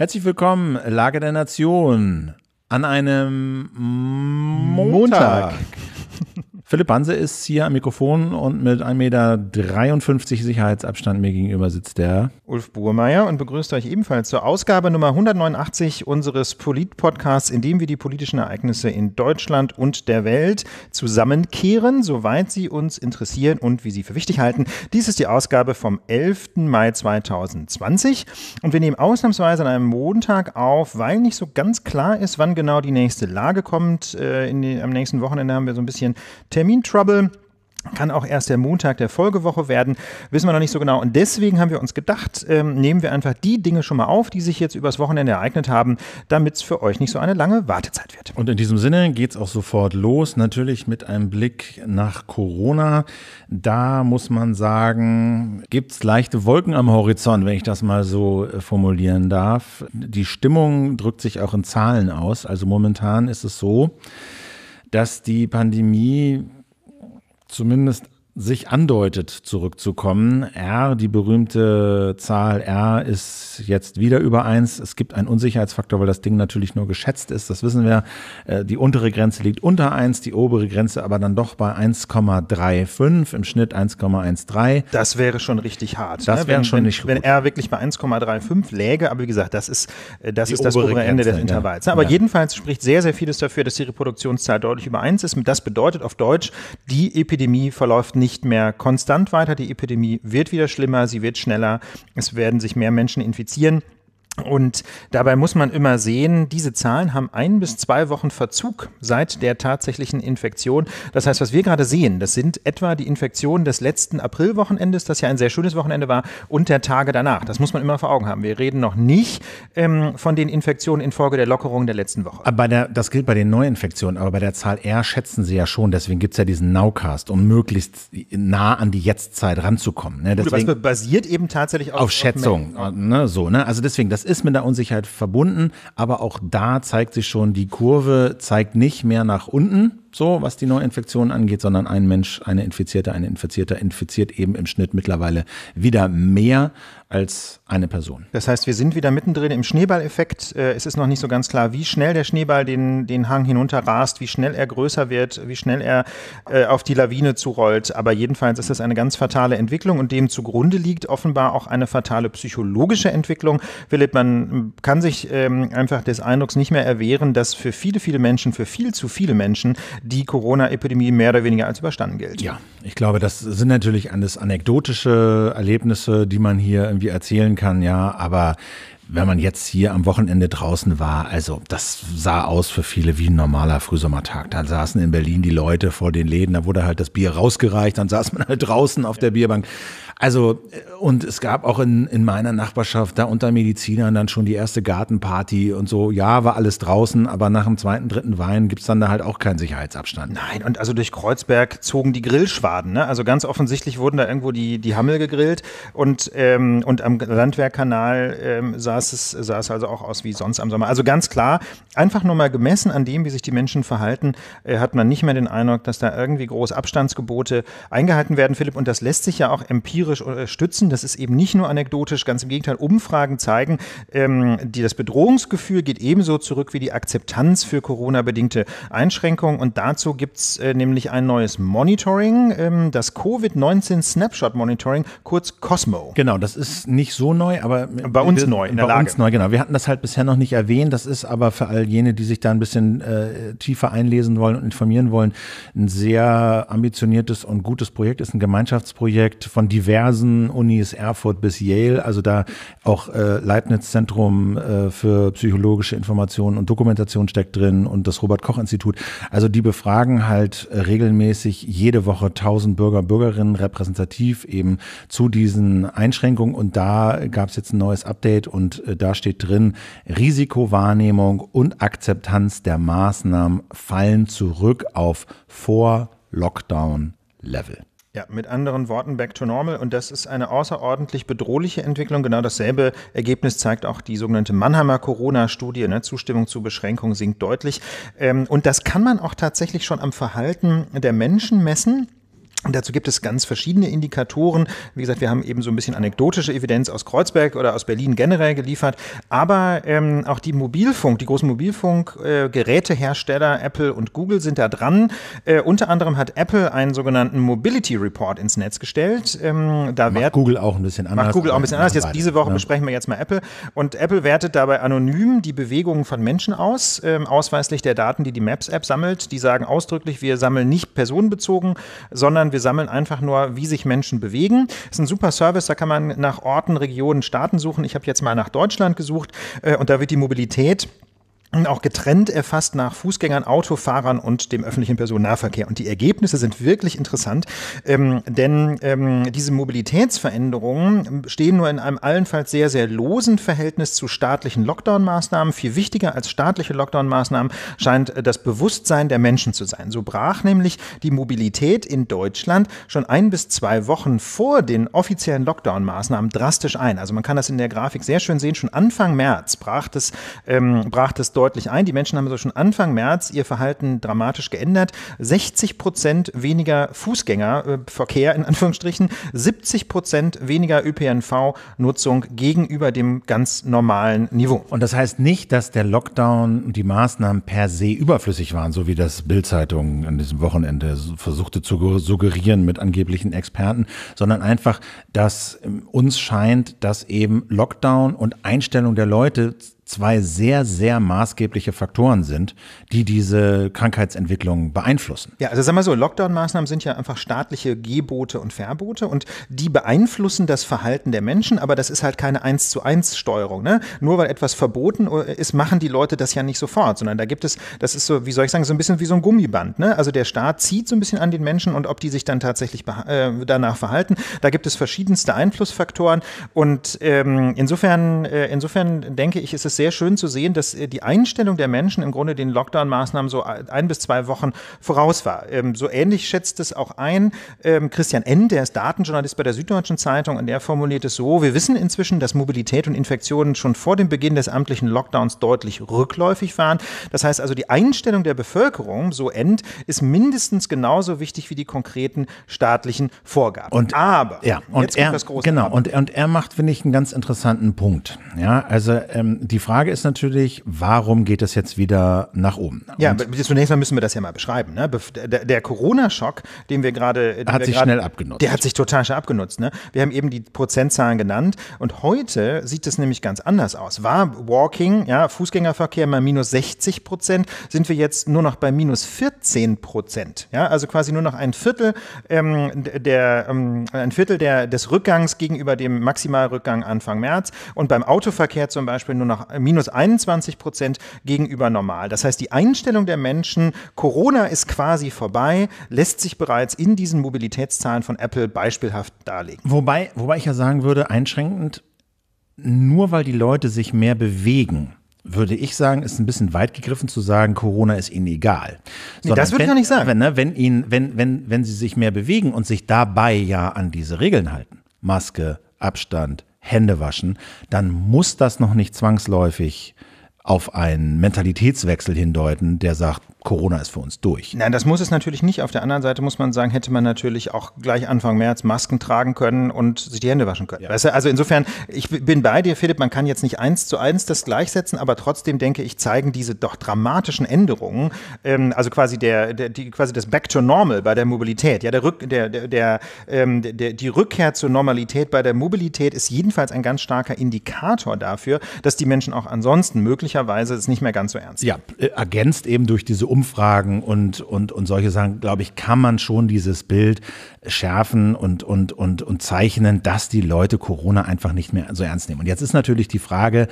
Herzlich willkommen, Lage der Nation, an einem Montag. Montag. Philipp Banse ist hier am Mikrofon und mit 1,53 Meter Sicherheitsabstand mir gegenüber sitzt der Ulf Burmeier und begrüßt euch ebenfalls zur Ausgabe Nummer 189 unseres Polit-Podcasts, in dem wir die politischen Ereignisse in Deutschland und der Welt zusammenkehren, soweit sie uns interessieren und wie sie für wichtig halten. Dies ist die Ausgabe vom 11. Mai 2020 und wir nehmen ausnahmsweise an einem Montag auf, weil nicht so ganz klar ist, wann genau die nächste Lage kommt. Äh, in den, am nächsten Wochenende haben wir so ein bisschen Termintrouble. Kann auch erst der Montag der Folgewoche werden, wissen wir noch nicht so genau. Und deswegen haben wir uns gedacht, ähm, nehmen wir einfach die Dinge schon mal auf, die sich jetzt übers Wochenende ereignet haben, damit es für euch nicht so eine lange Wartezeit wird. Und in diesem Sinne geht es auch sofort los, natürlich mit einem Blick nach Corona. Da muss man sagen, gibt es leichte Wolken am Horizont, wenn ich das mal so äh, formulieren darf. Die Stimmung drückt sich auch in Zahlen aus. Also momentan ist es so, dass die Pandemie zumindest sich andeutet, zurückzukommen. R, die berühmte Zahl R, ist jetzt wieder über 1. Es gibt einen Unsicherheitsfaktor, weil das Ding natürlich nur geschätzt ist. Das wissen wir. Äh, die untere Grenze liegt unter 1, die obere Grenze aber dann doch bei 1,35, im Schnitt 1,13. Das wäre schon richtig hart. Das ne? wäre schon nicht gut. Wenn R wirklich bei 1,35 läge, aber wie gesagt, das ist äh, das, ist das obere, obere Ende Grenze, des Intervalls. Ja. Ne? Aber ja. jedenfalls spricht sehr, sehr vieles dafür, dass die Reproduktionszahl deutlich über 1 ist. Das bedeutet auf Deutsch, die Epidemie verläuft nicht nicht mehr konstant weiter. Die Epidemie wird wieder schlimmer, sie wird schneller, es werden sich mehr Menschen infizieren. Und dabei muss man immer sehen, diese Zahlen haben ein bis zwei Wochen Verzug seit der tatsächlichen Infektion. Das heißt, was wir gerade sehen, das sind etwa die Infektionen des letzten Aprilwochenendes, das ja ein sehr schönes Wochenende war, und der Tage danach. Das muss man immer vor Augen haben. Wir reden noch nicht ähm, von den Infektionen infolge der Lockerung der letzten Woche. Aber der, das gilt bei den Neuinfektionen, aber bei der Zahl R schätzen Sie ja schon. Deswegen gibt es ja diesen Nowcast, um möglichst nah an die Jetztzeit ranzukommen. Ne? Deswegen, Gut, was basiert eben tatsächlich auf, auf Schätzung. Auf ne? So, ne? Also deswegen, das ist mit der Unsicherheit verbunden, aber auch da zeigt sich schon, die Kurve zeigt nicht mehr nach unten, so was die Neuinfektionen angeht, sondern ein Mensch, eine Infizierte, eine Infizierte infiziert eben im Schnitt mittlerweile wieder mehr als eine Person. Das heißt, wir sind wieder mittendrin im Schneeballeffekt. Äh, es ist noch nicht so ganz klar, wie schnell der Schneeball den, den Hang hinunter rast, wie schnell er größer wird, wie schnell er äh, auf die Lawine zurollt. Aber jedenfalls ist das eine ganz fatale Entwicklung und dem zugrunde liegt offenbar auch eine fatale psychologische Entwicklung. Philipp, man kann sich ähm, einfach des Eindrucks nicht mehr erwehren, dass für viele, viele Menschen, für viel zu viele Menschen die Corona-Epidemie mehr oder weniger als überstanden gilt. Ja, ich glaube, das sind natürlich alles anekdotische Erlebnisse, die man hier irgendwie erzählen kann, ja, aber wenn man jetzt hier am Wochenende draußen war, also das sah aus für viele wie ein normaler Frühsommertag. Da saßen in Berlin die Leute vor den Läden, da wurde halt das Bier rausgereicht, dann saß man halt draußen auf der Bierbank. Also, äh, und es gab auch in, in meiner Nachbarschaft da unter Medizinern dann schon die erste Gartenparty und so. Ja, war alles draußen, aber nach dem zweiten, dritten Wein gibt's dann da halt auch keinen Sicherheitsabstand. Nein, und also durch Kreuzberg zogen die Grillschwaden. Ne? Also ganz offensichtlich wurden da irgendwo die, die Hammel gegrillt und, ähm, und am Landwehrkanal ähm, saß es saß also auch aus wie sonst am Sommer. Also ganz klar, einfach nur mal gemessen an dem, wie sich die Menschen verhalten, äh, hat man nicht mehr den Eindruck, dass da irgendwie groß Abstandsgebote eingehalten werden, Philipp. Und das lässt sich ja auch empirisch empirisch stützen. Das ist eben nicht nur anekdotisch, ganz im Gegenteil. Umfragen zeigen, ähm, die, das Bedrohungsgefühl geht ebenso zurück wie die Akzeptanz für Corona-bedingte Einschränkungen. Und dazu gibt es äh, nämlich ein neues Monitoring, ähm, das Covid-19 Snapshot Monitoring, kurz COSMO. Genau, das ist nicht so neu, aber bei uns wir, neu. bei Lage. uns neu, genau. Wir hatten das halt bisher noch nicht erwähnt. Das ist aber für all jene, die sich da ein bisschen äh, tiefer einlesen wollen und informieren wollen, ein sehr ambitioniertes und gutes Projekt. Ist ein Gemeinschaftsprojekt von diversen diversen Unis, Erfurt bis Yale, also da auch äh, Leibniz Zentrum äh, für psychologische Informationen und Dokumentation steckt drin und das Robert Koch Institut. Also die befragen halt äh, regelmäßig jede Woche 1000 Bürger, Bürgerinnen repräsentativ eben zu diesen Einschränkungen und da gab es jetzt ein neues Update und äh, da steht drin, Risikowahrnehmung und Akzeptanz der Maßnahmen fallen zurück auf Vor-Lockdown-Level. Ja, mit anderen Worten, back to normal. Und das ist eine außerordentlich bedrohliche Entwicklung. Genau dasselbe Ergebnis zeigt auch die sogenannte Mannheimer Corona-Studie. Ne? Zustimmung zu Beschränkungen sinkt deutlich. Ähm, und das kann man auch tatsächlich schon am Verhalten der Menschen messen. Dazu gibt es ganz verschiedene Indikatoren. Wie gesagt, wir haben eben so ein bisschen anekdotische Evidenz aus Kreuzberg oder aus Berlin generell geliefert. Aber ähm, auch die Mobilfunk, die großen Mobilfunkgerätehersteller äh, Apple und Google sind da dran. Äh, unter anderem hat Apple einen sogenannten Mobility Report ins Netz gestellt. Ähm, da macht werden, Google auch ein bisschen anders. Macht Google auch ein bisschen anders. Jetzt diese Woche ja. besprechen wir jetzt mal Apple. Und Apple wertet dabei anonym die Bewegungen von Menschen aus, ähm, ausweislich der Daten, die die Maps-App sammelt. Die sagen ausdrücklich, wir sammeln nicht personenbezogen, sondern sondern wir sammeln einfach nur, wie sich Menschen bewegen. Das ist ein super Service, da kann man nach Orten, Regionen, Staaten suchen. Ich habe jetzt mal nach Deutschland gesucht äh, und da wird die Mobilität auch getrennt erfasst nach Fußgängern, Autofahrern und dem öffentlichen Personennahverkehr. Und die Ergebnisse sind wirklich interessant, ähm, denn ähm, diese Mobilitätsveränderungen ähm, stehen nur in einem allenfalls sehr, sehr losen Verhältnis zu staatlichen Lockdown-Maßnahmen. Viel wichtiger als staatliche Lockdown-Maßnahmen scheint äh, das Bewusstsein der Menschen zu sein. So brach nämlich die Mobilität in Deutschland schon ein bis zwei Wochen vor den offiziellen Lockdown-Maßnahmen drastisch ein. Also man kann das in der Grafik sehr schön sehen. Schon Anfang März brach das, ähm, brach das deutlich ein. Die Menschen haben so schon Anfang März ihr Verhalten dramatisch geändert. 60 Prozent weniger Fußgängerverkehr äh, in Anführungsstrichen, 70 Prozent weniger ÖPNV-Nutzung gegenüber dem ganz normalen Niveau. Und das heißt nicht, dass der Lockdown und die Maßnahmen per se überflüssig waren, so wie das Bild-Zeitung an diesem Wochenende versuchte zu suggerieren mit angeblichen Experten, sondern einfach, dass ähm, uns scheint, dass eben Lockdown und Einstellung der Leute zwei sehr, sehr maßgebliche Faktoren sind, die diese Krankheitsentwicklung beeinflussen. Ja, also sagen wir so, Lockdown-Maßnahmen sind ja einfach staatliche Gebote und Verbote und die beeinflussen das Verhalten der Menschen, aber das ist halt keine eins zu eins Steuerung. Ne? Nur weil etwas verboten ist, machen die Leute das ja nicht sofort, sondern da gibt es, das ist so, wie soll ich sagen, so ein bisschen wie so ein Gummiband. Ne? Also der Staat zieht so ein bisschen an den Menschen und ob die sich dann tatsächlich äh, danach verhalten, da gibt es verschiedenste Einflussfaktoren und ähm, insofern, äh, insofern denke ich, ist es sehr schön zu sehen, dass äh, die Einstellung der Menschen im Grunde den Lockdown-Maßnahmen so äh, ein bis zwei Wochen voraus war. Ähm, so ähnlich schätzt es auch ein ähm, Christian N., der ist Datenjournalist bei der Süddeutschen Zeitung und der formuliert es so, wir wissen inzwischen, dass Mobilität und Infektionen schon vor dem Beginn des amtlichen Lockdowns deutlich rückläufig waren. Das heißt also, die Einstellung der Bevölkerung, so End, ist mindestens genauso wichtig wie die konkreten staatlichen Vorgaben. Und, Aber, ja, und er, genau, und, und er macht, finde ich, einen ganz interessanten Punkt. Ja, also ähm, die Frage ist natürlich, warum geht das jetzt wieder nach oben? Und ja, zunächst mal müssen wir das ja mal beschreiben. Ne? Der, der Corona-Schock, den wir gerade. Hat wir sich grade, schnell abgenutzt. Der hat sich total schnell abgenutzt. Ne? Wir haben eben die Prozentzahlen genannt und heute sieht es nämlich ganz anders aus. War Walking, ja, Fußgängerverkehr mal minus 60 Prozent, sind wir jetzt nur noch bei minus 14 Prozent. Ja? Also quasi nur noch ein Viertel, ähm, der, ähm, ein Viertel der, des Rückgangs gegenüber dem Maximalrückgang Anfang März und beim Autoverkehr zum Beispiel nur noch äh, minus 21 Prozent gegenüber normal. Das heißt, die Einstellung der Menschen, Corona ist quasi vorbei, lässt sich bereits in diesen Mobilitätszahlen von Apple beispielhaft darlegen. Wobei, wobei ich ja sagen würde, einschränkend, nur weil die Leute sich mehr bewegen, würde ich sagen, ist ein bisschen weit gegriffen zu sagen, Corona ist ihnen egal. Nee, das würde ich auch nicht sagen. Wenn, ne, wenn, ihnen, wenn, wenn, wenn sie sich mehr bewegen und sich dabei ja an diese Regeln halten, Maske, Abstand, Hände waschen, dann muss das noch nicht zwangsläufig auf einen Mentalitätswechsel hindeuten, der sagt, Corona ist für uns durch. Nein, das muss es natürlich nicht. Auf der anderen Seite muss man sagen, hätte man natürlich auch gleich Anfang März Masken tragen können und sich die Hände waschen können. Ja. Weißt du? Also insofern, ich bin bei dir, Philipp, man kann jetzt nicht eins zu eins das gleichsetzen, aber trotzdem denke ich, zeigen diese doch dramatischen Änderungen, ähm, also quasi der, der die, quasi das Back to Normal bei der Mobilität, ja, der Rück, der, der, der, ähm, der, die Rückkehr zur Normalität bei der Mobilität ist jedenfalls ein ganz starker Indikator dafür, dass die Menschen auch ansonsten möglicherweise es nicht mehr ganz so ernst. nehmen. Ja, äh, ergänzt eben durch diese um Umfragen und, und, und solche Sachen, glaube ich, kann man schon dieses Bild schärfen und, und, und, und zeichnen, dass die Leute Corona einfach nicht mehr so ernst nehmen. Und jetzt ist natürlich die Frage,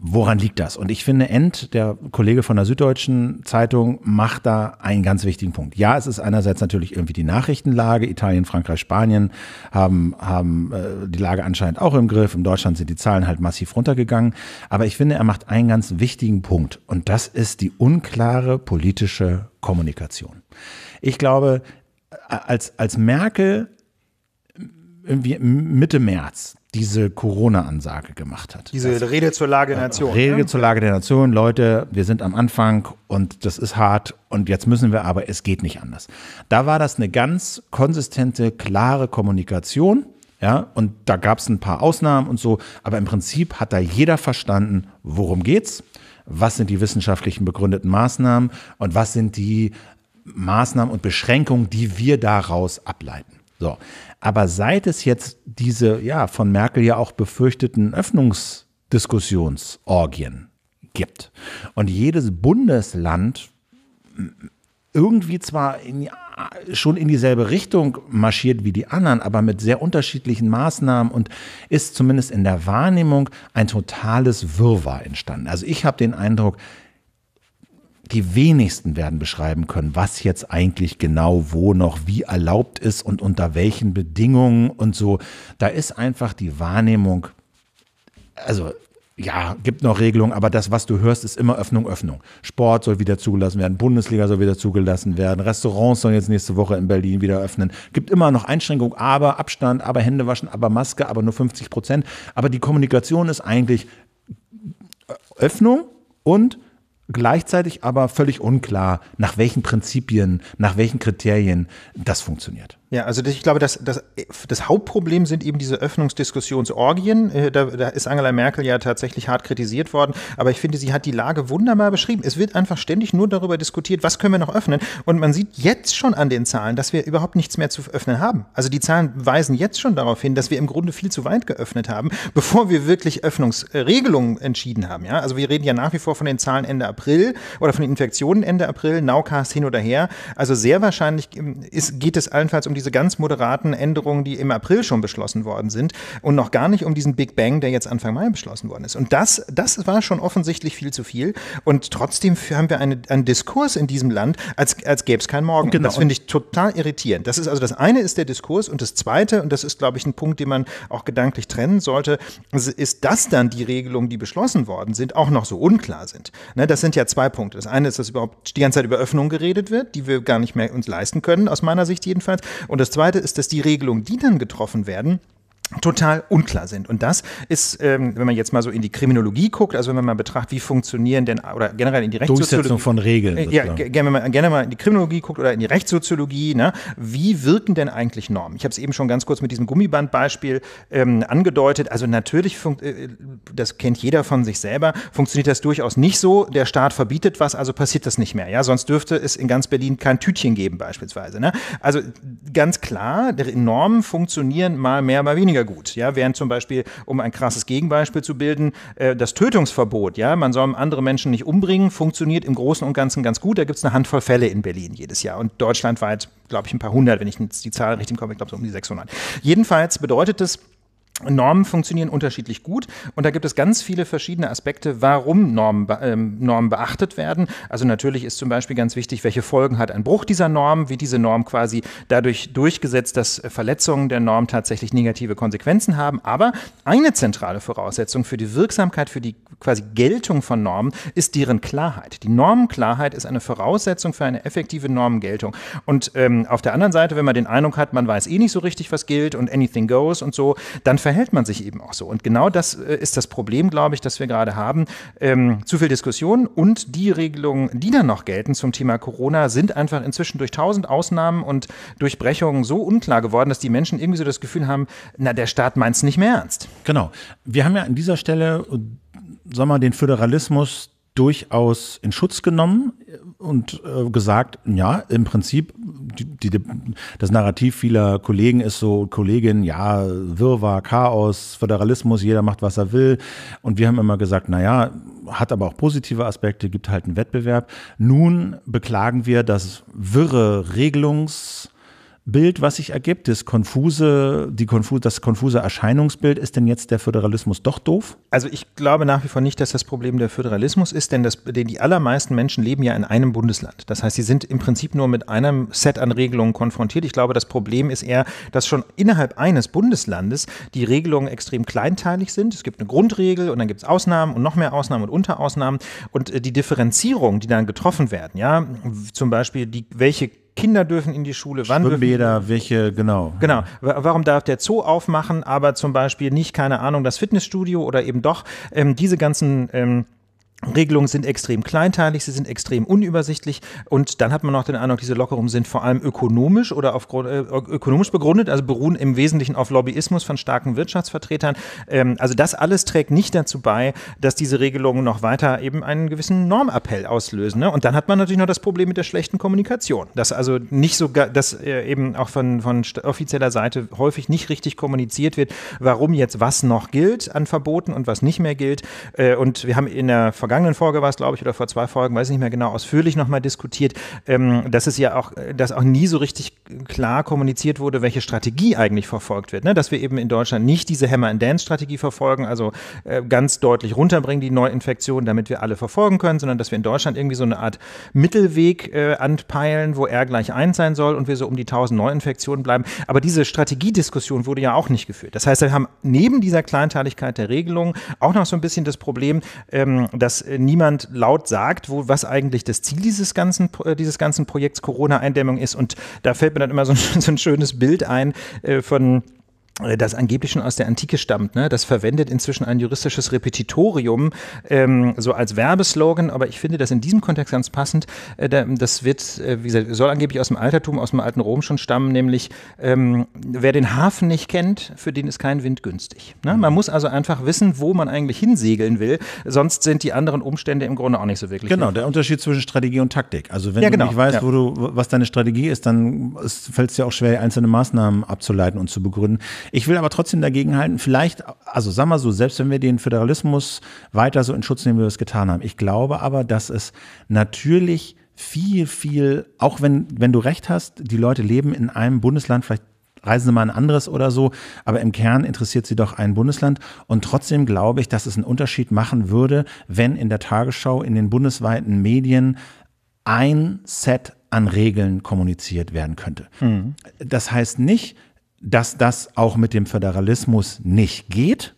Woran liegt das? Und ich finde, End, der Kollege von der Süddeutschen Zeitung, macht da einen ganz wichtigen Punkt. Ja, es ist einerseits natürlich irgendwie die Nachrichtenlage. Italien, Frankreich, Spanien haben, haben äh, die Lage anscheinend auch im Griff. In Deutschland sind die Zahlen halt massiv runtergegangen. Aber ich finde, er macht einen ganz wichtigen Punkt. Und das ist die unklare politische Kommunikation. Ich glaube, äh, als, als Merkel irgendwie Mitte März diese Corona-Ansage gemacht hat. Diese also, Rede zur Lage der Nation. Rede ne? zur Lage der Nation. Leute, wir sind am Anfang und das ist hart und jetzt müssen wir aber, es geht nicht anders. Da war das eine ganz konsistente, klare Kommunikation. Ja, und da gab es ein paar Ausnahmen und so, aber im Prinzip hat da jeder verstanden, worum geht's, was sind die wissenschaftlichen begründeten Maßnahmen und was sind die Maßnahmen und Beschränkungen, die wir daraus ableiten. So, aber seit es jetzt diese, ja, von Merkel ja auch befürchteten Öffnungsdiskussionsorgien gibt und jedes Bundesland irgendwie zwar in, schon in dieselbe Richtung marschiert wie die anderen, aber mit sehr unterschiedlichen Maßnahmen und ist zumindest in der Wahrnehmung ein totales Wirrwarr entstanden. Also ich habe den Eindruck, die wenigsten werden beschreiben können, was jetzt eigentlich genau wo noch wie erlaubt ist und unter welchen Bedingungen und so. Da ist einfach die Wahrnehmung, also ja, gibt noch Regelungen, aber das, was du hörst, ist immer Öffnung, Öffnung. Sport soll wieder zugelassen werden, Bundesliga soll wieder zugelassen werden, Restaurants sollen jetzt nächste Woche in Berlin wieder öffnen. Gibt immer noch Einschränkungen, aber Abstand, aber Hände waschen, aber Maske, aber nur 50 Prozent. Aber die Kommunikation ist eigentlich Öffnung und gleichzeitig aber völlig unklar, nach welchen Prinzipien, nach welchen Kriterien das funktioniert. Ja, also ich glaube, das, das, das Hauptproblem sind eben diese Öffnungsdiskussionsorgien. Äh, da, da ist Angela Merkel ja tatsächlich hart kritisiert worden, aber ich finde, sie hat die Lage wunderbar beschrieben. Es wird einfach ständig nur darüber diskutiert, was können wir noch öffnen. Und man sieht jetzt schon an den Zahlen, dass wir überhaupt nichts mehr zu öffnen haben. Also die Zahlen weisen jetzt schon darauf hin, dass wir im Grunde viel zu weit geöffnet haben, bevor wir wirklich Öffnungsregelungen entschieden haben. Ja? Also wir reden ja nach wie vor von den Zahlen Ende April oder von den Infektionen Ende April, Nowcast hin oder her. Also sehr wahrscheinlich ähm, ist, geht es allenfalls um die diese ganz moderaten Änderungen, die im April schon beschlossen worden sind und noch gar nicht um diesen Big Bang, der jetzt Anfang Mai beschlossen worden ist. Und das, das war schon offensichtlich viel zu viel. Und trotzdem haben wir eine, einen Diskurs in diesem Land, als, als gäbe es keinen Morgen. Genau. Das finde ich total irritierend. Das ist also das eine ist der Diskurs und das zweite, und das ist, glaube ich, ein Punkt, den man auch gedanklich trennen sollte, ist, dass dann die Regelungen, die beschlossen worden sind, auch noch so unklar sind. Ne, das sind ja zwei Punkte. Das eine ist, dass überhaupt die ganze Zeit über Öffnung geredet wird, die wir gar nicht mehr uns leisten können, aus meiner Sicht jedenfalls. Und das Zweite ist, dass die Regelungen, die dann getroffen werden, total unklar sind. Und das ist, ähm, wenn man jetzt mal so in die Kriminologie guckt, also wenn man mal betrachtet, wie funktionieren denn, oder generell in die Rechtssoziologie. Durchsetzung von Regeln. Äh, ja, wenn man gerne mal in die Kriminologie guckt oder in die Rechtssoziologie, ne, wie wirken denn eigentlich Normen? Ich habe es eben schon ganz kurz mit diesem Gummibandbeispiel ähm, angedeutet. Also natürlich, äh, das kennt jeder von sich selber, funktioniert das durchaus nicht so. Der Staat verbietet was, also passiert das nicht mehr. Ja, sonst dürfte es in ganz Berlin kein Tütchen geben beispielsweise. Ne? Also ganz klar, Normen funktionieren mal mehr, mal weniger weniger gut. Ja, während zum Beispiel, um ein krasses Gegenbeispiel zu bilden, äh, das Tötungsverbot, ja, man soll andere Menschen nicht umbringen, funktioniert im Großen und Ganzen ganz gut. Da gibt es eine Handvoll Fälle in Berlin jedes Jahr und deutschlandweit, glaube ich, ein paar hundert, wenn ich die Zahl richtig komme, ich glaube so um die 600. Jedenfalls bedeutet es, Normen funktionieren unterschiedlich gut und da gibt es ganz viele verschiedene Aspekte, warum Normen, ähm, Normen beachtet werden. Also natürlich ist zum Beispiel ganz wichtig, welche Folgen hat ein Bruch dieser Norm, wie diese Norm quasi dadurch durchgesetzt, dass Verletzungen der Norm tatsächlich negative Konsequenzen haben. Aber eine zentrale Voraussetzung für die Wirksamkeit, für die quasi Geltung von Normen ist deren Klarheit. Die Normenklarheit ist eine Voraussetzung für eine effektive Normengeltung. Und ähm, auf der anderen Seite, wenn man den Eindruck hat, man weiß eh nicht so richtig, was gilt und anything goes und so, dann dann verhält man sich eben auch so. Und genau das äh, ist das Problem, glaube ich, das wir gerade haben. Ähm, zu viel Diskussion und die Regelungen, die dann noch gelten zum Thema Corona, sind einfach inzwischen durch tausend Ausnahmen und Durchbrechungen so unklar geworden, dass die Menschen irgendwie so das Gefühl haben, na, der Staat meint es nicht mehr ernst. Genau. Wir haben ja an dieser Stelle, äh, sagen wir, den Föderalismus durchaus in Schutz genommen und äh, gesagt, ja, im Prinzip die, die, das Narrativ vieler Kollegen ist so, Kolleginnen, ja, Wirrwarr, Chaos, Föderalismus, jeder macht, was er will. Und wir haben immer gesagt, naja, hat aber auch positive Aspekte, gibt halt einen Wettbewerb. Nun beklagen wir, dass wirre Regelungs- Bild, was sich ergibt, das konfuse, die konfuse, das konfuse Erscheinungsbild, ist denn jetzt der Föderalismus doch doof? Also ich glaube nach wie vor nicht, dass das Problem der Föderalismus ist, denn, das, denn die allermeisten Menschen leben ja in einem Bundesland. Das heißt, sie sind im Prinzip nur mit einem Set an Regelungen konfrontiert. Ich glaube, das Problem ist eher, dass schon innerhalb eines Bundeslandes die Regelungen extrem kleinteilig sind. Es gibt eine Grundregel und dann gibt es Ausnahmen und noch mehr Ausnahmen und Unterausnahmen. Und äh, die Differenzierung, die dann getroffen werden, ja, zum Beispiel die, welche Kinder dürfen in die Schule, wann Schwimmbäder, dürfen, welche, genau. Genau. Warum darf der Zoo aufmachen, aber zum Beispiel nicht, keine Ahnung, das Fitnessstudio oder eben doch ähm, diese ganzen ähm, Regelungen sind extrem kleinteilig, sie sind extrem unübersichtlich und dann hat man auch den Eindruck, diese Lockerungen sind vor allem ökonomisch oder auf, äh, ökonomisch begründet, also beruhen im Wesentlichen auf Lobbyismus von starken Wirtschaftsvertretern. Ähm, also das alles trägt nicht dazu bei, dass diese Regelungen noch weiter eben einen gewissen Normappell auslösen. Ne? Und dann hat man natürlich noch das Problem mit der schlechten Kommunikation, dass also nicht sogar, dass äh, eben auch von, von offizieller Seite häufig nicht richtig kommuniziert wird, warum jetzt was noch gilt an Verboten und was nicht mehr gilt. Äh, und wir haben in der Vergangenheit vergangenen Folge war es, glaube ich, oder vor zwei Folgen, weiß ich nicht mehr genau, ausführlich nochmal diskutiert, ähm, dass es ja auch, äh, dass auch nie so richtig klar kommuniziert wurde, welche Strategie eigentlich verfolgt wird. Ne? Dass wir eben in Deutschland nicht diese Hammer-and-Dance-Strategie verfolgen, also äh, ganz deutlich runterbringen die Neuinfektionen, damit wir alle verfolgen können, sondern dass wir in Deutschland irgendwie so eine Art Mittelweg äh, anpeilen, wo R gleich 1 sein soll und wir so um die 1000 Neuinfektionen bleiben. Aber diese Strategiediskussion wurde ja auch nicht geführt. Das heißt, wir haben neben dieser Kleinteiligkeit der Regelung auch noch so ein bisschen das Problem, ähm, dass äh, niemand laut sagt, wo, was eigentlich das Ziel dieses ganzen, äh, dieses ganzen Projekts Corona-Eindämmung ist. Und da fällt mir dann immer so ein, so ein schönes Bild ein äh, von äh, das angeblich schon aus der Antike stammt. Ne? Das verwendet inzwischen ein juristisches Repetitorium ähm, so als Werbeslogan, aber ich finde das in diesem Kontext ganz passend. Äh, das wird, äh, wie gesagt, soll angeblich aus dem Altertum, aus dem alten Rom schon stammen, nämlich ähm, wer den Hafen nicht kennt, für den ist kein Wind günstig. Ne? Man muss also einfach wissen, wo man eigentlich hinsegeln will, sonst sind die anderen Umstände im Grunde auch nicht so wirklich. Genau, hilfreich. der Unterschied zwischen Strategie und Taktik. Also wenn ja, genau, du nicht weißt, ja. wo du, was deine Strategie ist, dann fällt es dir auch schwer, einzelne Maßnahmen abzuleiten und zu begründen. Ich will aber trotzdem dagegen halten, vielleicht, also sagen wir so, selbst wenn wir den Föderalismus weiter so in Schutz nehmen, wie wir es getan haben. Ich glaube aber, dass es natürlich viel, viel, auch wenn, wenn du recht hast, die Leute leben in einem Bundesland, vielleicht reisen sie mal ein anderes oder so, aber im Kern interessiert sie doch ein Bundesland. Und trotzdem glaube ich, dass es einen Unterschied machen würde, wenn in der Tagesschau, in den bundesweiten Medien ein Set an Regeln kommuniziert werden könnte. Mhm. Das heißt nicht, dass das auch mit dem Föderalismus nicht geht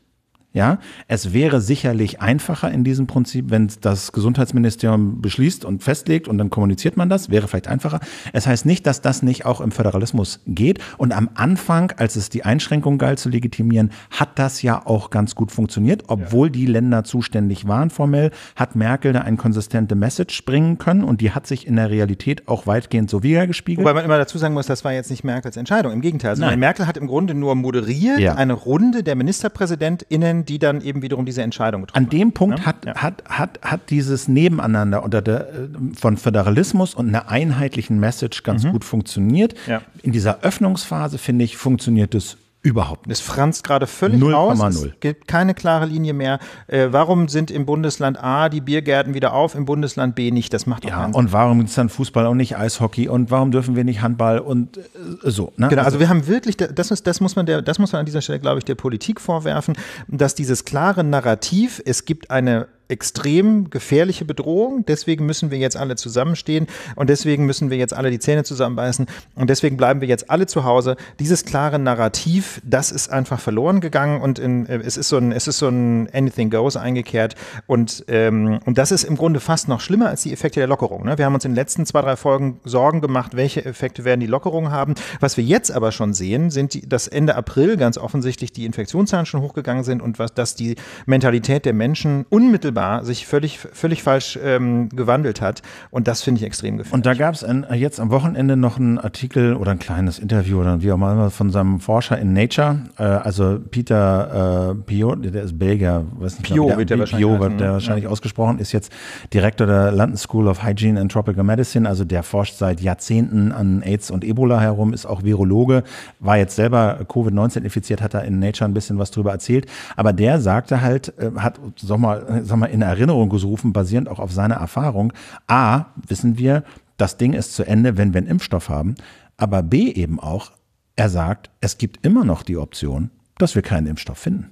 ja, es wäre sicherlich einfacher in diesem Prinzip, wenn das Gesundheitsministerium beschließt und festlegt und dann kommuniziert man das, wäre vielleicht einfacher. Es heißt nicht, dass das nicht auch im Föderalismus geht. Und am Anfang, als es die Einschränkung galt zu legitimieren, hat das ja auch ganz gut funktioniert, obwohl ja. die Länder zuständig waren formell, hat Merkel da eine konsistente Message bringen können und die hat sich in der Realität auch weitgehend so wiedergespiegelt. Wobei man immer dazu sagen muss, das war jetzt nicht Merkels Entscheidung. Im Gegenteil, also Merkel hat im Grunde nur moderiert ja. eine Runde der MinisterpräsidentInnen die dann eben wiederum diese Entscheidung getroffen An dem Punkt ne? hat, ja. hat, hat, hat dieses Nebeneinander unter der, äh, von Föderalismus und einer einheitlichen Message ganz mhm. gut funktioniert. Ja. In dieser Öffnungsphase, finde ich, funktioniert es Überhaupt nicht. Es franzt gerade völlig 0, raus. 0. Es gibt keine klare Linie mehr. Äh, warum sind im Bundesland A die Biergärten wieder auf, im Bundesland B nicht? Das macht doch ja, keinen Sinn. Und warum ist dann Fußball und nicht Eishockey und warum dürfen wir nicht Handball und äh, so? Ne? Genau, also, also, wir haben wirklich, das, ist, das, muss man der, das muss man an dieser Stelle, glaube ich, der Politik vorwerfen, dass dieses klare Narrativ, es gibt eine extrem gefährliche Bedrohung. Deswegen müssen wir jetzt alle zusammenstehen und deswegen müssen wir jetzt alle die Zähne zusammenbeißen und deswegen bleiben wir jetzt alle zu Hause. Dieses klare Narrativ, das ist einfach verloren gegangen und in, äh, es ist so ein, es ist so ein Anything Goes eingekehrt und ähm, und das ist im Grunde fast noch schlimmer als die Effekte der Lockerung. Ne? Wir haben uns in den letzten zwei drei Folgen Sorgen gemacht, welche Effekte werden die Lockerung haben. Was wir jetzt aber schon sehen, sind die, dass Ende April ganz offensichtlich die Infektionszahlen schon hochgegangen sind und was, dass die Mentalität der Menschen unmittelbar Thema sich völlig, völlig falsch ähm, gewandelt hat. Und das finde ich extrem gefährlich. Und da gab es jetzt am Wochenende noch einen Artikel oder ein kleines Interview oder wie auch immer von seinem Forscher in Nature, äh, also Peter äh, Pio, der ist Belgier, weiß nicht, Pio, der, wird der wahrscheinlich, Pio, der ne? wahrscheinlich ja. ausgesprochen, ist jetzt Direktor der London School of Hygiene and Tropical Medicine, also der forscht seit Jahrzehnten an AIDS und Ebola herum, ist auch Virologe, war jetzt selber Covid-19 infiziert, hat da in Nature ein bisschen was drüber erzählt, aber der sagte halt, äh, hat, sag mal, sag mal in Erinnerung gerufen, basierend auch auf seiner Erfahrung. A, wissen wir, das Ding ist zu Ende, wenn wir einen Impfstoff haben. Aber B eben auch, er sagt, es gibt immer noch die Option, dass wir keinen Impfstoff finden.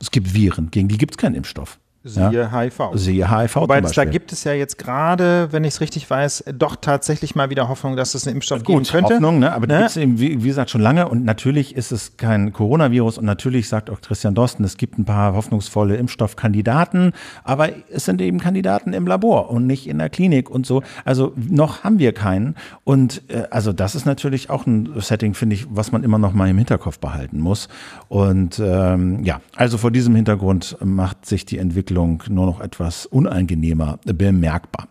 Es gibt Viren, gegen die gibt es keinen Impfstoff. Siehe ja? HIV. Siehe HIV. Weil da gibt es ja jetzt gerade, wenn ich es richtig weiß, doch tatsächlich mal wieder Hoffnung, dass es einen Impfstoff Gut, geben könnte. Hoffnung, ne? aber ne? gibt es eben, wie, wie, gesagt, schon lange. Und natürlich ist es kein Coronavirus. Und natürlich sagt auch Christian Dosten, es gibt ein paar hoffnungsvolle Impfstoffkandidaten. Aber es sind eben Kandidaten im Labor und nicht in der Klinik und so. Also noch haben wir keinen. Und äh, also das ist natürlich auch ein Setting, finde ich, was man immer noch mal im Hinterkopf behalten muss. Und ähm, ja, also vor diesem Hintergrund macht sich die Entwicklung Entwicklung nur noch etwas unangenehmer bemerkbar.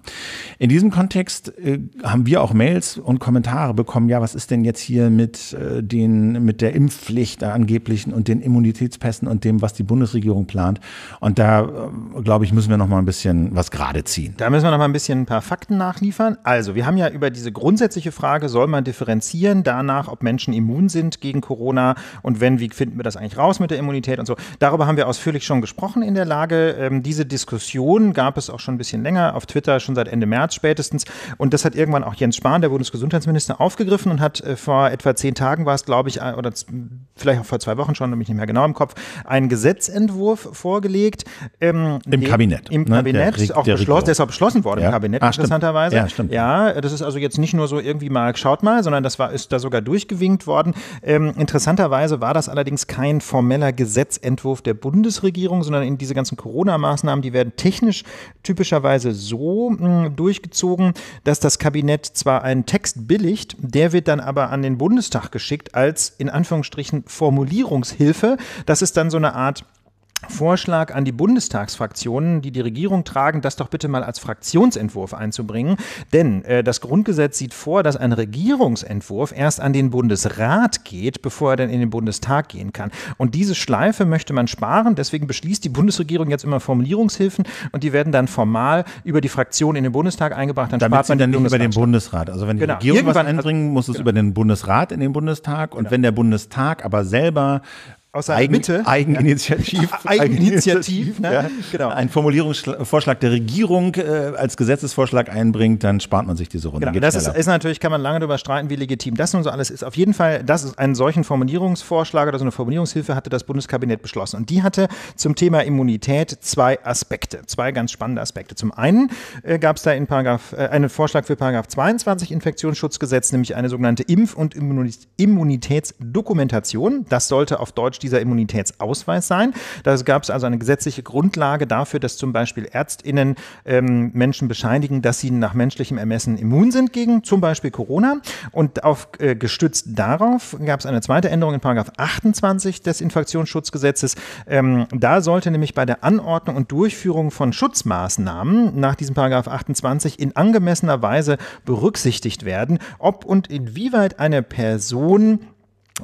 In diesem Kontext äh, haben wir auch Mails und Kommentare bekommen, ja, was ist denn jetzt hier mit, äh, den, mit der Impfpflicht der angeblichen und den Immunitätspässen und dem, was die Bundesregierung plant. Und da, äh, glaube ich, müssen wir noch mal ein bisschen was gerade ziehen. Da müssen wir noch mal ein bisschen ein paar Fakten nachliefern. Also, wir haben ja über diese grundsätzliche Frage, soll man differenzieren danach, ob Menschen immun sind gegen Corona und wenn, wie finden wir das eigentlich raus mit der Immunität und so. Darüber haben wir ausführlich schon gesprochen in der Lage. Äh, ähm, diese Diskussion gab es auch schon ein bisschen länger auf Twitter, schon seit Ende März spätestens. Und das hat irgendwann auch Jens Spahn, der Bundesgesundheitsminister, aufgegriffen und hat äh, vor etwa zehn Tagen war es, glaube ich, äh, oder vielleicht auch vor zwei Wochen schon, nämlich nicht mehr genau im Kopf, einen Gesetzentwurf vorgelegt. Ähm, Im den, Kabinett. Im ne? Kabinett, der, auch der beschlossen, der ist auch beschlossen worden ja. im Kabinett, Ach, interessanterweise. Ja, stimmt. ja, das ist also jetzt nicht nur so irgendwie mal, schaut mal, sondern das war, ist da sogar durchgewinkt worden. Ähm, interessanterweise war das allerdings kein formeller Gesetzentwurf der Bundesregierung, sondern in diese ganzen Corona- Corona-Maßnahmen, die werden technisch typischerweise so mh, hm, durchgezogen, dass das Kabinett zwar einen Text billigt, der wird dann aber an den Bundestag geschickt als in Anführungsstrichen Formulierungshilfe. Das ist dann so eine Art Vorschlag an die Bundestagsfraktionen, die die Regierung tragen, das doch bitte mal als Fraktionsentwurf einzubringen. Denn äh, das Grundgesetz sieht vor, dass ein Regierungsentwurf erst an den Bundesrat geht, bevor er dann in den Bundestag gehen kann. Und diese Schleife möchte man sparen. Deswegen beschließt die Bundesregierung jetzt immer Formulierungshilfen und die werden dann formal über die Fraktion in den Bundestag eingebracht. Dann Damit spart man dann den über den Bundesrat. Also wenn die genau. Regierung Irgendwann, was also einbringen, muss es genau. über den Bundesrat in den Bundestag. Und genau. wenn der Bundestag aber selber außer Eigen, Mitte. Eigeninitiativ. Ja. Eigeninitiativ, ne? ja. genau. Ein Formulierungsvorschlag der Regierung äh, als Gesetzesvorschlag einbringt, dann spart man sich diese Runde. Genau. das ist, ist, natürlich, kann man lange darüber streiten, wie legitim das nun so alles ist. Auf jeden Fall, das ist einen solchen Formulierungsvorschlag oder so eine Formulierungshilfe hatte das Bundeskabinett beschlossen. Und die hatte zum Thema Immunität zwei Aspekte, zwei ganz spannende Aspekte. Zum einen äh, gab es da in Paragraph, äh, einen Vorschlag für Paragraph 22 Infektionsschutzgesetz, nämlich eine sogenannte Impf- und Immunitätsdokumentation. Das sollte auf Deutsch die dieser Immunitätsausweis sein. Da gab es also eine gesetzliche Grundlage dafür, dass zum Beispiel ÄrztInnen ähm, Menschen bescheinigen, dass sie nach menschlichem Ermessen immun sind gegen zum Beispiel Corona. Und auf, äh, gestützt darauf gab es eine zweite Änderung in Paragraph 28 des Infektionsschutzgesetzes. Ähm, da sollte nämlich bei der Anordnung und Durchführung von Schutzmaßnahmen nach diesem Paragraph 28 in angemessener Weise berücksichtigt werden, ob und inwieweit eine Person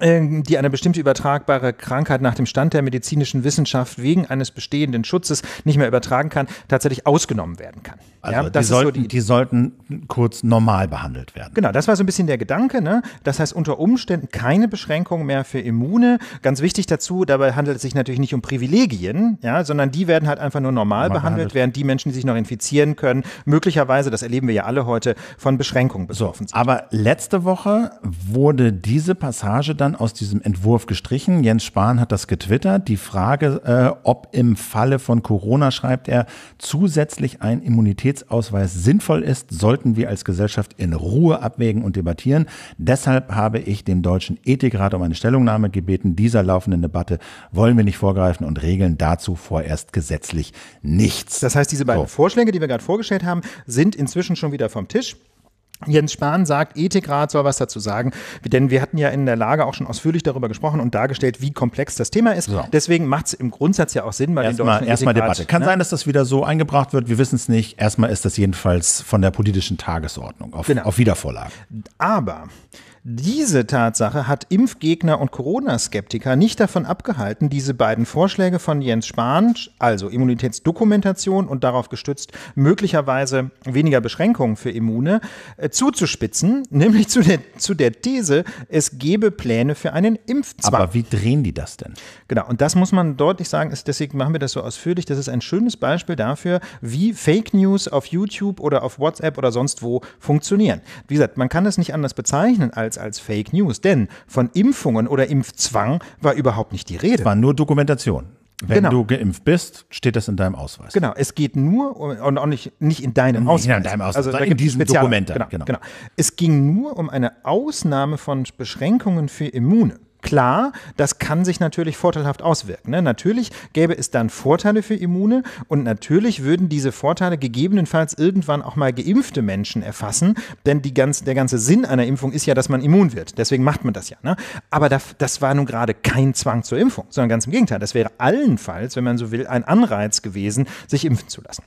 ähm, die eine bestimmte übertragbare Krankheit nach dem Stand der medizinischen Wissenschaft wegen eines bestehenden Schutzes nicht mehr übertragen kann, tatsächlich ausgenommen werden kann. Also ja, die, sollten, so die, die, sollten kurz normal behandelt werden. Genau, das war so ein bisschen der Gedanke. Ne? Das heißt unter Umständen keine Beschränkung mehr für Immune. Ganz wichtig dazu, dabei handelt es sich natürlich nicht um Privilegien, ja, sondern die werden halt einfach nur normal, normal behandelt, behandelt, während die Menschen, die sich noch infizieren können, möglicherweise, das erleben wir ja alle heute, von Beschränkungen betroffen so, sind. Aber letzte Woche wurde diese Passage dann dann aus diesem Entwurf gestrichen. Jens Spahn hat das getwittert. Die Frage, äh, ob im Falle von Corona, schreibt er, zusätzlich ein Immunitätsausweis sinnvoll ist, sollten wir als Gesellschaft in Ruhe abwägen und debattieren. Deshalb habe ich den Deutschen Ethikrat um eine Stellungnahme gebeten. Dieser laufenden Debatte wollen wir nicht vorgreifen und regeln dazu vorerst gesetzlich nichts. Das heißt, diese beiden so. Vorschläge, die wir gerade vorgestellt haben, sind inzwischen schon wieder vom Tisch. Jens Spahn sagt, Ethikrat soll was dazu sagen, denn wir hatten ja in der Lage auch schon ausführlich darüber gesprochen und dargestellt, wie komplex das Thema ist. So. Deswegen macht es im Grundsatz ja auch Sinn, mal erst den Erstmal Debatte. Kann ne? sein, dass das wieder so eingebracht wird, wir wissen es nicht. Erstmal ist das jedenfalls von der politischen Tagesordnung auf, genau. auf Wiedervorlage. Aber diese Tatsache hat Impfgegner und Corona-Skeptiker nicht davon abgehalten, diese beiden Vorschläge von Jens Spahn, also Immunitätsdokumentation und darauf gestützt möglicherweise weniger Beschränkungen für Immune, äh, zuzuspitzen, nämlich zu der, zu der These, es gebe Pläne für einen Impfzwang. Aber wie drehen die das denn? Genau, und das muss man deutlich sagen, ist, deswegen machen wir das so ausführlich. Das ist ein schönes Beispiel dafür, wie Fake News auf YouTube oder auf WhatsApp oder sonst wo funktionieren. Wie gesagt, man kann es nicht anders bezeichnen als als als Fake News. Denn von Impfungen oder Impfzwang war überhaupt nicht die Rede. Es war nur Dokumentation. Wenn genau. du geimpft bist, steht das in deinem Ausweis. Genau, es geht nur um, und auch nicht, nicht in deinem nicht Ausweis. in deinem Ausweis, also, also in diesem Spezial Dokument. Genau, genau. genau, Es ging nur um eine Ausnahme von Beschränkungen für Immune. Klar, das kann sich natürlich vorteilhaft auswirken. Ne? Natürlich gäbe es dann Vorteile für Immune und natürlich würden diese Vorteile gegebenenfalls irgendwann auch mal geimpfte Menschen erfassen, denn ganz, der ganze Sinn einer Impfung ist ja, dass man immun wird. Deswegen macht man das ja. Ne? Aber das, das war nun gerade kein Zwang zur Impfung, sondern ganz im Gegenteil. Das wäre allenfalls, wenn man so will, ein Anreiz gewesen, sich impfen zu lassen.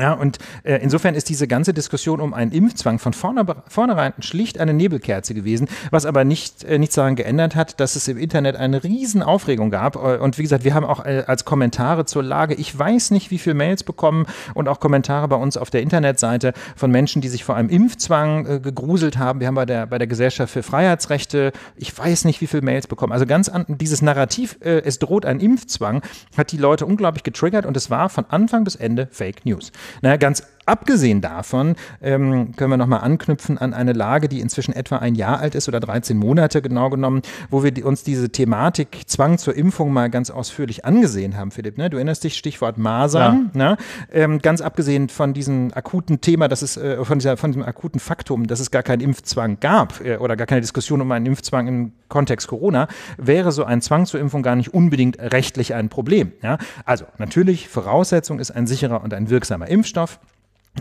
Ja, und äh, insofern ist diese ganze Diskussion um einen Impfzwang von vorne, vornherein schlicht eine Nebelkerze gewesen, was aber nicht, äh, nichts daran geändert hat, dass es im Internet eine riesen Aufregung gab. Äh, und wie gesagt, wir haben auch äh, als Kommentare zur Lage, ich weiß nicht, wie viele Mails bekommen und auch Kommentare bei uns auf der Internetseite von Menschen, die sich vor einem Impfzwang äh, gegruselt haben. Wir haben bei der, bei der Gesellschaft für Freiheitsrechte, ich weiß nicht, wie viele Mails bekommen. Also ganz an, dieses Narrativ, äh, es droht ein Impfzwang, hat die Leute unglaublich getriggert und es war von Anfang bis Ende Fake News. Naja, ganz Abgesehen davon ähm, können wir nochmal anknüpfen an eine Lage, die inzwischen etwa ein Jahr alt ist oder 13 Monate genau genommen, wo wir uns diese Thematik Zwang zur Impfung mal ganz ausführlich angesehen haben, Philipp. Ne? Du erinnerst dich, Stichwort Masern. Ja. Ne? Ähm, ganz abgesehen von diesem akuten Thema, das ist, äh, von, dieser, von diesem akuten Faktum, dass es gar keinen Impfzwang gab äh, oder gar keine Diskussion um einen Impfzwang im Kontext Corona, wäre so ein Zwang zur Impfung gar nicht unbedingt rechtlich ein Problem. Ja? Also natürlich, Voraussetzung ist ein sicherer und ein wirksamer Impfstoff.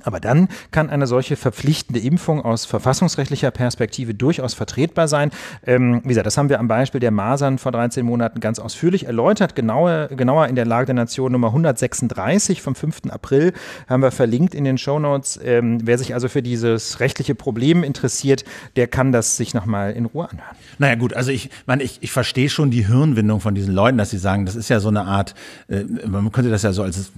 Aber dann kann eine solche verpflichtende Impfung aus verfassungsrechtlicher Perspektive durchaus vertretbar sein. Ähm, wie gesagt, das haben wir am Beispiel der Masern vor 13 Monaten ganz ausführlich erläutert. Genauer, genauer in der Lage der Nation Nummer 136 vom 5. April haben wir verlinkt in den Show Notes. Ähm, wer sich also für dieses rechtliche Problem interessiert, der kann das sich nochmal in Ruhe anhören. Naja gut, also ich meine, ich, ich verstehe schon die Hirnwindung von diesen Leuten, dass sie sagen, das ist ja so eine Art, äh, man könnte das ja so als,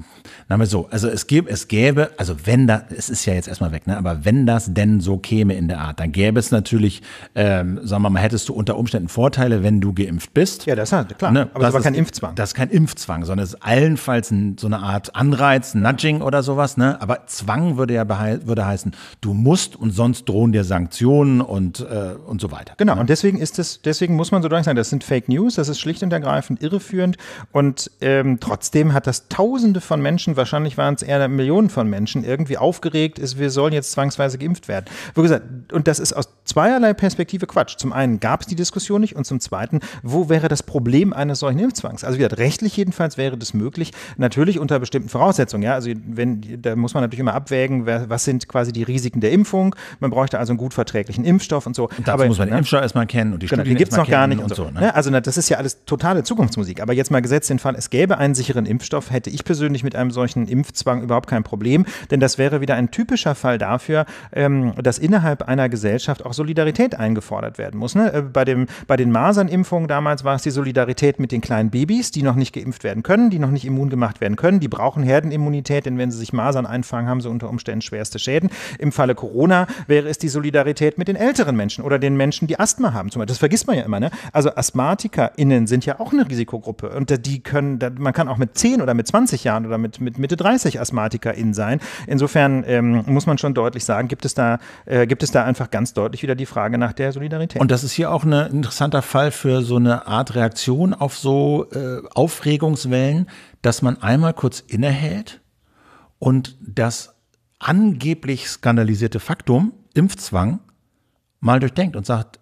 na mal so, also es gäbe, es gäbe, also wenn da, es ist ja jetzt erstmal weg, ne? aber wenn das denn so käme in der Art, dann gäbe es natürlich, ähm, sagen wir mal, hättest du unter Umständen Vorteile, wenn du geimpft bist. Ja, das ist halt klar. Ne? Aber das, ist war kein Impfzwang. Das ist kein Impfzwang, sondern es ist allenfalls ein, so eine Art Anreiz, Nudging oder sowas. Ne? Aber Zwang würde ja würde heißen, du musst und sonst drohen dir Sanktionen und, äh, und so weiter. Genau, ne? und deswegen ist es, deswegen muss man so deutlich sagen, das sind Fake News, das ist schlicht und ergreifend irreführend. Und ähm, trotzdem hat das Tausende von Menschen, wahrscheinlich waren es eher Millionen von Menschen, irgendwie aufgeregt ist, wir sollen jetzt zwangsweise geimpft werden. Wie gesagt, und das ist aus zweierlei Perspektive Quatsch. Zum einen gab es die Diskussion nicht und zum zweiten, wo wäre das Problem eines solchen Impfzwangs? Also wie gesagt, rechtlich jedenfalls wäre das möglich, natürlich unter bestimmten Voraussetzungen. Ja, also wenn, da muss man natürlich immer abwägen, was sind quasi die Risiken der Impfung. Man bräuchte also einen gut verträglichen Impfstoff und so. Und dazu Aber, muss man den ne? Impfstoff erstmal kennen und die genau, Studien gibt es noch gar nicht. Und und so ne? ne? Also na, das ist ja alles totale Zukunftsmusik. Aber jetzt mal gesetzt den Fall, es gäbe einen sicheren Impfstoff, hätte ich persönlich mit einem solchen Impfzwang überhaupt kein Problem, denn das wäre wäre wieder ein typischer Fall dafür, ähm, dass innerhalb einer Gesellschaft auch Solidarität eingefordert werden muss. Ne? Äh, bei, dem, bei den Masernimpfungen damals war es die Solidarität mit den kleinen Babys, die noch nicht geimpft werden können, die noch nicht immun gemacht werden können. Die brauchen Herdenimmunität, denn wenn sie sich Masern einfangen, haben sie unter Umständen schwerste Schäden. Im Falle Corona wäre es die Solidarität mit den älteren Menschen oder den Menschen, die Asthma haben. Zum Beispiel. Das vergisst man ja immer. Ne? Also AsthmatikerInnen sind ja auch eine Risikogruppe und die können, man kann auch mit 10 oder mit 20 Jahren oder mit, mit Mitte 30 AsthmatikerInnen sein. Insofern insofern ähm, muss man schon deutlich sagen, gibt es, da, äh, gibt es da einfach ganz deutlich wieder die Frage nach der Solidarität. Und das ist hier auch ein interessanter Fall für so eine Art Reaktion auf so äh, Aufregungswellen, dass man einmal kurz innehält und das angeblich skandalisierte Faktum, Impfzwang, mal durchdenkt und sagt,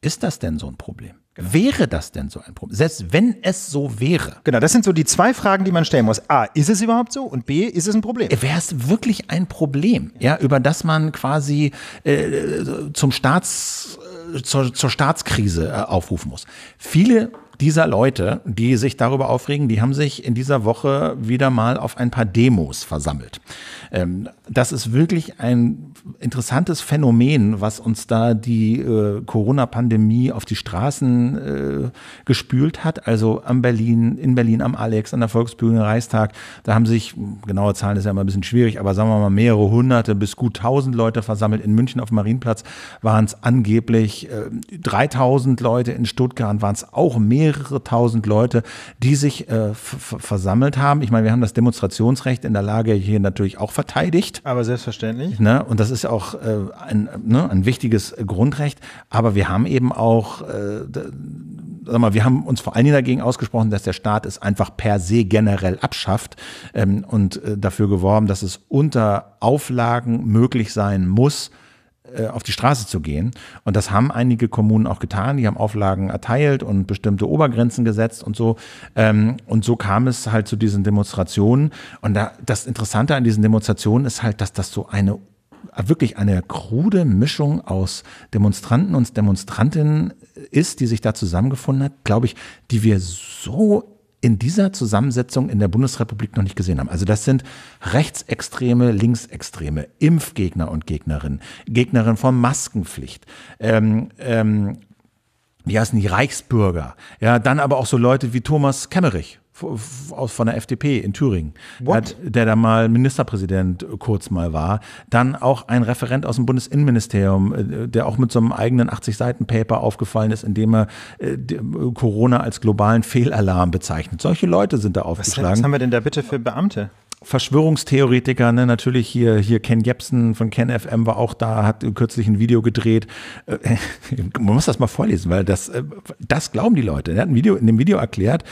ist das denn so ein Problem? Genau. Wäre das denn so ein Problem? Selbst wenn es so wäre. Genau, das sind so die zwei Fragen, die man stellen muss. A, ist es überhaupt so? Und B, ist es ein Problem? Äh, wäre es wirklich ein Problem, ja, über das man quasi äh, äh zum Staats, äh, zur, zur Staatskrise äh, aufrufen muss? Viele dieser Leute, die sich darüber aufregen, die haben sich in dieser Woche wieder mal auf ein paar Demos versammelt. Ähm, das ist wirklich ein interessantes Phänomen, was uns da die äh, Corona-Pandemie auf die Straßen äh, gespült hat. Also am Berlin, in Berlin am Alex, an der Volksbühne Reichstag. Da haben sich, genaue Zahlen ist ja immer ein bisschen schwierig, aber sagen wir mal mehrere hunderte bis gut tausend Leute versammelt. In München auf dem Marienplatz waren es angeblich 3000 äh, Leute, in Stuttgart waren es auch mehr mehrere tausend Leute, die sich äh, versammelt haben. Ich meine, wir haben das Demonstrationsrecht in der Lage hier natürlich auch verteidigt. Aber selbstverständlich. Ne? Und das ist auch äh, ein, ne, ein wichtiges Grundrecht. Aber wir haben eben auch, äh, sag mal, wir haben uns vor allen Dingen dagegen ausgesprochen, dass der Staat es einfach per se generell abschafft ähm, und äh, dafür geworben, dass es unter Auflagen möglich sein muss, äh, auf die Straße zu gehen. Und das haben einige Kommunen auch getan. Die haben Auflagen erteilt und bestimmte Obergrenzen gesetzt und so. Ähm, und so kam es halt zu diesen Demonstrationen. Und da, das Interessante an diesen Demonstrationen ist halt, dass das so eine wirklich eine krude Mischung aus Demonstranten und Demonstrantinnen ist, die sich da zusammengefunden hat, glaube ich, die wir so in dieser Zusammensetzung in der Bundesrepublik noch nicht gesehen haben. Also das sind Rechtsextreme, Linksextreme, Impfgegner und Gegnerinnen, Gegnerinnen von Maskenpflicht, ähm, ähm, wie heißen die Reichsbürger, ja, dann aber auch so Leute wie Thomas Kemmerich von der FDP in Thüringen, What? der da mal Ministerpräsident äh, kurz mal war. Dann auch ein Referent aus dem Bundesinnenministerium, äh, der auch mit so einem eigenen 80-Seiten-Paper aufgefallen ist, in dem er äh, Corona als globalen Fehlalarm bezeichnet. Solche Leute sind da aufgeschlagen. Was, was haben wir denn da bitte für Beamte? Verschwörungstheoretiker, ne? natürlich hier, hier Ken Jebsen von Ken FM war auch da, hat kürzlich ein Video gedreht. Äh, man muss das mal vorlesen, weil das, äh, das glauben die Leute. Er hat ein Video, in dem Video erklärt,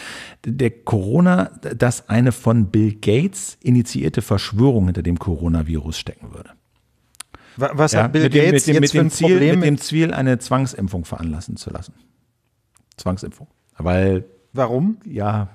der Corona, dass eine von Bill Gates initiierte Verschwörung hinter dem Coronavirus stecken würde. Was hat Bill Gates mit dem, Ziel, Mit dem Ziel, eine Zwangsimpfung veranlassen zu lassen. Zwangsimpfung. Weil. Warum? Ja,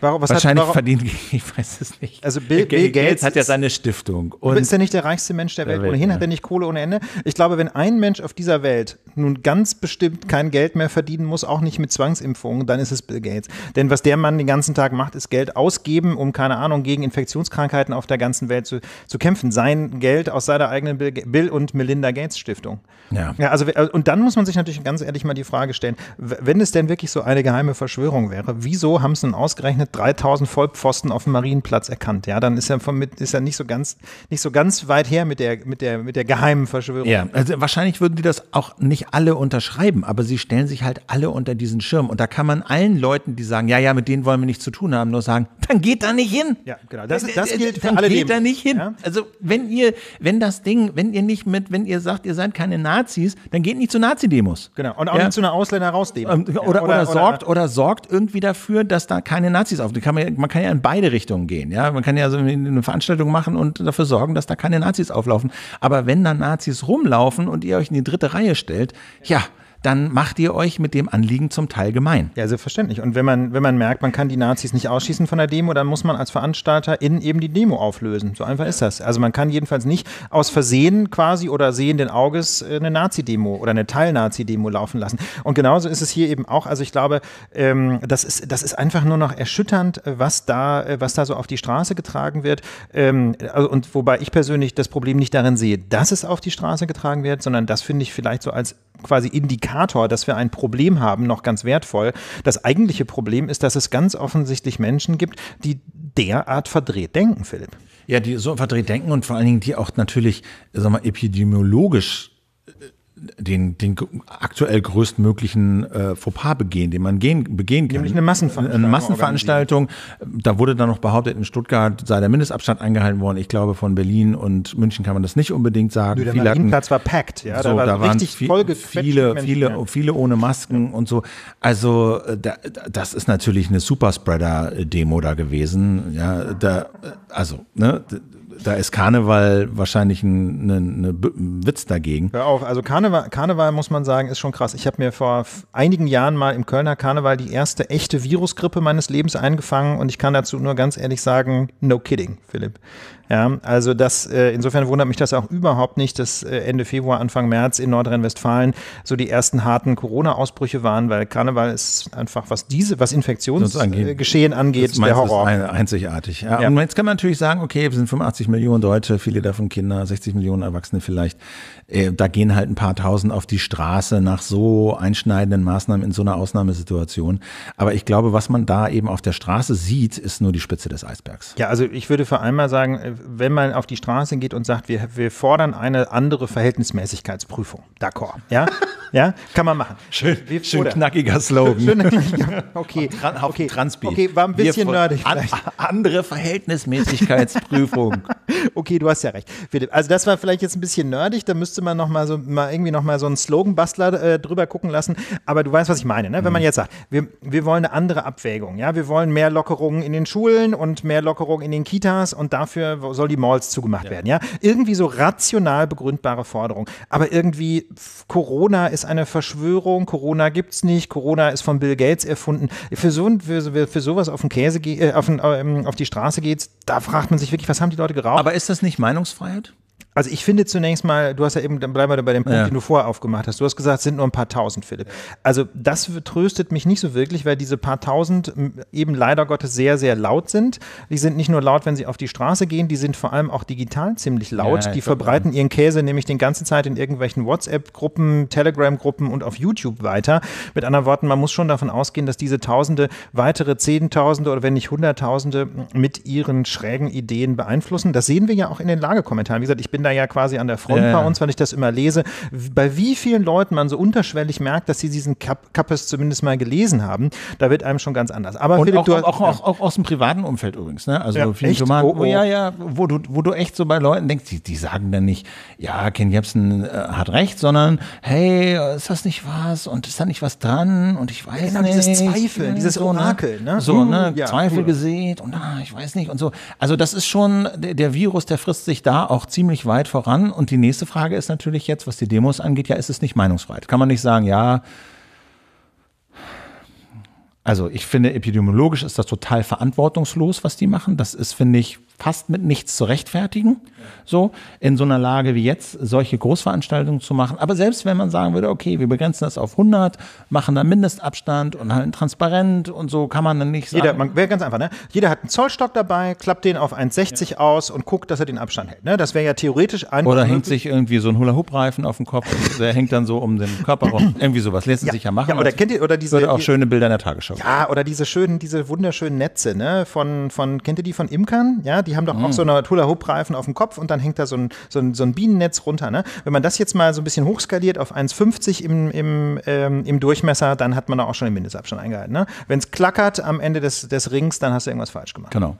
Warum, was Wahrscheinlich hat, warum, verdient, ich weiß es nicht. Also Bill, Bill Gates, hat ja seine Stiftung. Und ist ja nicht der reichste Mensch der, der Welt. Ohnehin ja. hat er nicht Kohle ohne Ende. Ich glaube, wenn ein Mensch auf dieser Welt nun ganz bestimmt kein Geld mehr verdienen muss, auch nicht mit Zwangsimpfungen, dann ist es Bill Gates. Denn was der Mann den ganzen Tag macht, ist Geld ausgeben, um, keine Ahnung, gegen Infektionskrankheiten auf der ganzen Welt zu, zu kämpfen. Sein Geld aus seiner eigenen Bill, Bill und Melinda Gates Stiftung. Ja. ja. Also, und dann muss man sich natürlich ganz ehrlich mal die Frage stellen, wenn es denn wirklich so eine geheime Verschwörung wäre, wieso haben es denn ausgerechnet mit 3000 Vollpfosten auf dem Marienplatz erkannt. Ja, dann ist er von mit, ist er nicht so ganz, nicht so ganz weit her mit der, mit der, mit der geheimen Verschwörung. Ja, also wahrscheinlich würden die das auch nicht alle unterschreiben, aber sie stellen sich halt alle unter diesen Schirm. Und da kann man allen Leuten, die sagen, ja, ja, mit denen wollen wir nichts zu tun haben, nur sagen, dann geht da nicht hin. Ja, genau. Das, das äh, gilt für dann alle. Geht Leben. da nicht hin. Ja? Also, wenn ihr, wenn das Ding, wenn ihr nicht mit, wenn ihr sagt, ihr seid keine Nazis, dann geht nicht zu Nazi-Demos. Genau. Und auch ja? nicht zu einer Ausländer-Raus-Demo. Ähm, oder, oder, oder, sorgt, oder sorgt irgendwie dafür, dass da keine Nazis Taxis auf. Kann man, man, kann ja in beide Richtungen gehen. Ja? Man kann ja so eine Veranstaltung machen und dafür sorgen, dass da keine Nazis auflaufen. Aber wenn da Nazis rumlaufen und ihr euch in die dritte Reihe stellt, ja, ja dann macht ihr euch mit dem Anliegen zum Teil gemein. Ja, selbstverständlich. Und wenn man, wenn man merkt, man kann die Nazis nicht ausschießen von der Demo, dann muss man als Veranstalter in eben die Demo auflösen. So einfach ist das. Also man kann jedenfalls nicht aus Versehen quasi oder sehenden Auges äh, eine Nazi-Demo oder eine Teil-Nazi-Demo laufen lassen. Und genauso ist es hier eben auch. Also ich glaube, ähm, das, ist, das ist einfach nur noch erschütternd, äh, was da, äh, was da so auf die Straße getragen wird. Ähm, also, und wobei ich persönlich das Problem nicht darin sehe, dass es auf die Straße getragen wird, sondern das finde ich vielleicht so als quasi Indikator Indikator, dass wir ein Problem haben, noch ganz wertvoll. Das eigentliche Problem ist, dass es ganz offensichtlich Menschen gibt, die derart verdreht denken, Philipp. Ja, die so verdreht denken und vor allen Dingen die auch natürlich, sag mal, epidemiologisch äh, den, den aktuell größtmöglichen äh, Fauxpas begehen, den man gehen, begehen kann. Nämlich eine Massenveranstaltung. Eine Massenveranstaltung. Da wurde dann noch behauptet, in Stuttgart sei der Mindestabstand eingehalten worden. Ich glaube, von Berlin und München kann man das nicht unbedingt sagen. Nö, der viele war packed. Ja, so, da, war da waren viel, viele, viele, viele ohne Masken ja. und so. Also äh, da, das ist natürlich eine Superspreader-Demo da gewesen. Ja, da, äh, also ne, da ist Karneval wahrscheinlich ein, ne, ne Witz dagegen. Hör auf, also Karneval, Karneval muss man sagen, ist schon krass. Ich habe mir vor einigen Jahren mal im Kölner Karneval die erste echte Virusgrippe meines Lebens eingefangen und ich kann dazu nur ganz ehrlich sagen, no kidding, Philipp. Ja, also das, äh, insofern wundert mich das auch überhaupt nicht, dass äh, Ende Februar, Anfang März in Nordrhein-Westfalen so die ersten harten Corona-Ausbrüche waren, weil Karneval ist einfach, was diese, was Infektionsgeschehen äh, angeht, das der Horror. Ist einzigartig. Ja, ja. Und jetzt kann man natürlich sagen, okay, wir sind 85 Millionen Deutsche, viele davon Kinder, 60 Millionen Erwachsene vielleicht. da gehen halt ein paar Tausend auf die Straße nach so einschneidenden Maßnahmen in so einer Ausnahmesituation. Aber ich glaube, was man da eben auf der Straße sieht, ist nur die Spitze des Eisbergs. Ja, also ich würde vor allem mal sagen, wenn man auf die Straße geht und sagt, wir, wir fordern eine andere Verhältnismäßigkeitsprüfung. D'accord. Ja? ja? Kann man machen. Schön, wir, schön knackiger Slogan. Schön, ja, okay. Auf, Tran, okay. Transpeed. Okay, war ein bisschen nerdig An, andere Verhältnismäßigkeitsprüfung. okay, du hast ja recht. Also das war vielleicht jetzt ein bisschen nerdig, da müsste man noch mal so mal irgendwie noch mal so einen Slogan-Bastler äh, drüber gucken lassen. Aber du weißt, was ich meine, ne? Wenn man mhm. jetzt sagt, wir, wir wollen eine andere Abwägung, ja, wir wollen mehr Lockerungen in den Schulen und mehr Lockerungen in den Kitas und dafür soll die Malls zugemacht ja. werden, ja? Irgendwie so rational begründbare Forderung. Aber irgendwie Corona ist eine Verschwörung, Corona gibt es nicht, Corona ist von Bill Gates erfunden. Für, so, für, für sowas auf, den Käse, äh, auf, den, ähm, auf die Straße geht's, da fragt man sich wirklich, was haben die Leute geraucht? Aber ist das nicht Meinungsfreiheit? Also ich finde zunächst mal, du hast ja eben, dann bleiben wir bei dem Punkt, ja. den du vorher aufgemacht hast. Du hast gesagt, es sind nur ein paar tausend, Philipp. Also das tröstet mich nicht so wirklich, weil diese paar tausend eben leider Gottes sehr, sehr laut sind. Die sind nicht nur laut, wenn sie auf die Straße gehen, die sind vor allem auch digital ziemlich laut. Ja, die verbreiten ihren Käse nämlich den ganzen Zeit in irgendwelchen WhatsApp-Gruppen, Telegram-Gruppen und auf YouTube weiter. Mit anderen Worten, man muss schon davon ausgehen, dass diese Tausende weitere Zehntausende oder wenn nicht Hunderttausende mit ihren schrägen Ideen beeinflussen. Das sehen wir ja auch in den Lagekommentaren. Wie gesagt, ich bin da da ja quasi an der Front ja. bei uns, wenn ich das immer lese, bei wie vielen Leuten man so unterschwellig merkt, dass sie diesen Kappes zumindest mal gelesen haben, da wird einem schon ganz anders. Aber Philipp, auch, du hast, auch, auch, auch, aus dem privaten Umfeld übrigens, ne? Also ja, viele Tomaten, oh, oh. ja, ja, wo du, wo du echt so bei Leuten denkst, die, die sagen dann nicht, ja, Ken Jebsen äh, hat recht, sondern hey, ist das nicht was und ist da nicht was dran und ich weiß ja, genau, nicht. Dieses Zweifeln, dieses so, ne? Orakel, ne? So, ne? Uh, ja, Zweifel cool. gesät und ah, ich weiß nicht und so. Also das ist schon, der, der Virus, der frisst sich da auch ziemlich weit weit voran. Und die nächste Frage ist natürlich jetzt, was die Demos angeht, ja, ist es nicht Meinungsfreiheit? Kann man nicht sagen, ja, also ich finde, epidemiologisch ist das total verantwortungslos, was die machen. Das ist, finde ich, fast mit nichts zu rechtfertigen, so in so einer Lage wie jetzt solche Großveranstaltungen zu machen. Aber selbst wenn man sagen würde, okay, wir begrenzen das auf 100, machen da Mindestabstand und halt transparent und so, kann man dann nicht sagen. Jeder, man wäre ganz einfach, ne? Jeder hat einen Zollstock dabei, klappt den auf 1,60 ja. aus und guckt, dass er den Abstand hält. Ne? Das wäre ja theoretisch ein. Oder hängt sich irgendwie so ein Hula-Hoop-Reifen auf den Kopf, der hängt dann so um den Körper rum. Irgendwie sowas lässt ja. sich ja machen. Ja, oder kennt ihr, oder diese. Oder auch schöne Bilder in der Tagesschau. Ja, oder diese schönen, diese wunderschönen Netze, ne? Von, von, kennt ihr die von Imkern? Ja, die haben doch mhm. auch so eine Hula-Hoop-Reifen auf dem Kopf und dann hängt da so ein, so ein, so ein Bienennetz runter. Ne? Wenn man das jetzt mal so ein bisschen hochskaliert auf 1,50 im, im, ähm, im Durchmesser, dann hat man da auch schon den Mindestabstand eingehalten. Ne? Wenn es klackert am Ende des, des Rings, dann hast du irgendwas falsch gemacht. Genau.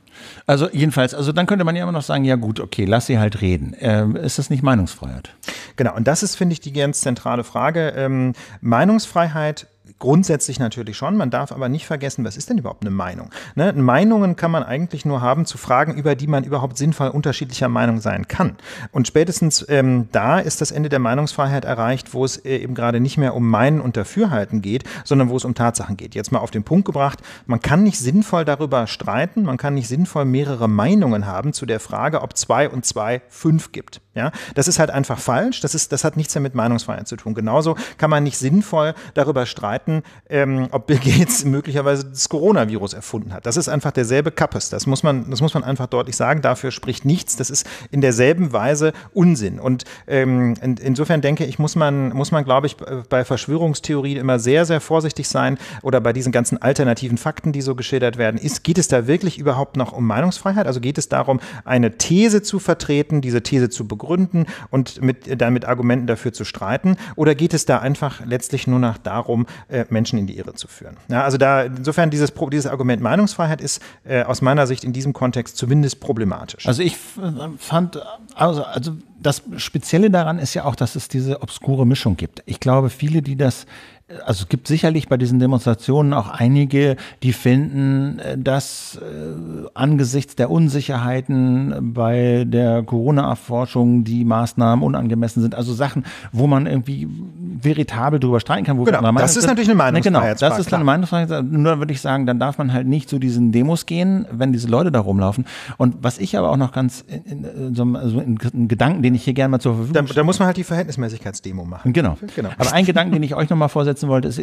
Also jedenfalls, also dann könnte man ja immer noch sagen, ja gut, okay, lass sie halt reden. Ähm, ist das nicht Meinungsfreiheit? Genau, und das ist, finde ich, die ganz zentrale Frage. Ähm, Meinungsfreiheit Grundsätzlich natürlich schon. Man darf aber nicht vergessen, was ist denn überhaupt eine Meinung? Ne? Meinungen kann man eigentlich nur haben zu Fragen, über die man überhaupt sinnvoll unterschiedlicher Meinung sein kann. Und spätestens ähm, da ist das Ende der Meinungsfreiheit erreicht, wo es äh, eben gerade nicht mehr um Meinen und Dafürhalten geht, sondern wo es um Tatsachen geht. Jetzt mal auf den Punkt gebracht, man kann nicht sinnvoll darüber streiten, man kann nicht sinnvoll mehrere Meinungen haben zu der Frage, ob zwei und zwei fünf gibt. Ja, das ist halt einfach falsch. Das ist, das hat nichts mehr mit Meinungsfreiheit zu tun. Genauso kann man nicht sinnvoll darüber streiten, ähm, ob Bill Gates möglicherweise das Coronavirus erfunden hat. Das ist einfach derselbe Kappes. Das muss man, das muss man einfach deutlich sagen. Dafür spricht nichts. Das ist in derselben Weise Unsinn. Und ähm, in, insofern denke ich, muss man, muss man, glaube ich, bei Verschwörungstheorien immer sehr, sehr vorsichtig sein oder bei diesen ganzen alternativen Fakten, die so geschildert werden. Ist, geht es da wirklich überhaupt noch um Meinungsfreiheit? Also geht es darum, eine These zu vertreten, diese These zu begründen? begründen und mit, äh, dann mit Argumenten dafür zu streiten? Oder geht es da einfach letztlich nur noch darum, äh, Menschen in die Irre zu führen? Ja, also da, insofern dieses, dieses Argument Meinungsfreiheit ist äh, aus meiner Sicht in diesem Kontext zumindest problematisch. Also ich fand, also, also das Spezielle daran ist ja auch, dass es diese obskure Mischung gibt. Ich glaube, viele, die das also es gibt sicherlich bei diesen Demonstrationen auch einige, die finden, äh, dass äh, angesichts der Unsicherheiten bei der Corona-Erforschung die Maßnahmen unangemessen sind. Also Sachen, wo man irgendwie veritabel drüber streiten kann. Wo genau, man das ist natürlich eine Meinungsfreiheit. Genau, das ist eine Meinungsfreiheit. Nur würde ich sagen, dann darf man halt nicht zu diesen Demos gehen, wenn diese Leute da rumlaufen. Und was ich aber auch noch ganz, in, in, so also einen also Gedanken, den ich hier gerne mal zur Verfügung stelle. Da, da muss man halt die Verhältnismäßigkeitsdemo machen. Genau. genau. Aber ein Gedanken, den ich euch nochmal vorsetze, setzen wollte, ist,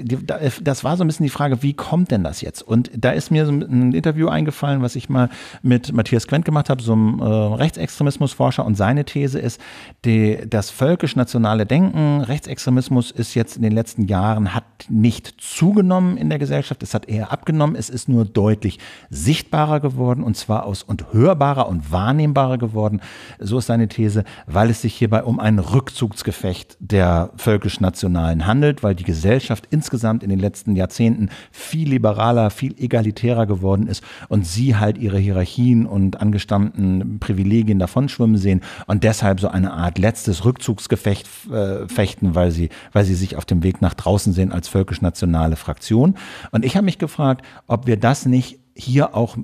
das war so ein bisschen die Frage, wie kommt denn das jetzt? Und da ist mir so ein Interview eingefallen, was ich mal mit Matthias Quent gemacht habe, so einem äh, Rechtsextremismusforscher. Und seine These ist, die, das völkisch-nationale Denken, Rechtsextremismus ist jetzt in den letzten Jahren, hat nicht zugenommen in der Gesellschaft, es hat eher abgenommen, es ist nur deutlich sichtbarer geworden und zwar aus und hörbarer und wahrnehmbarer geworden. So ist seine These, weil es sich hierbei um ein Rückzugsgefecht der völkisch-nationalen handelt, weil die Gesellschaft Gesellschaft insgesamt in den letzten Jahrzehnten viel liberaler, viel egalitärer geworden ist und sie halt ihre Hierarchien und angestammten Privilegien davonschwimmen sehen und deshalb so eine Art letztes Rückzugsgefecht äh, fechten, weil sie, weil sie sich auf dem Weg nach draußen sehen als völkisch-nationale Fraktion. Und ich habe mich gefragt, ob wir das nicht hier auch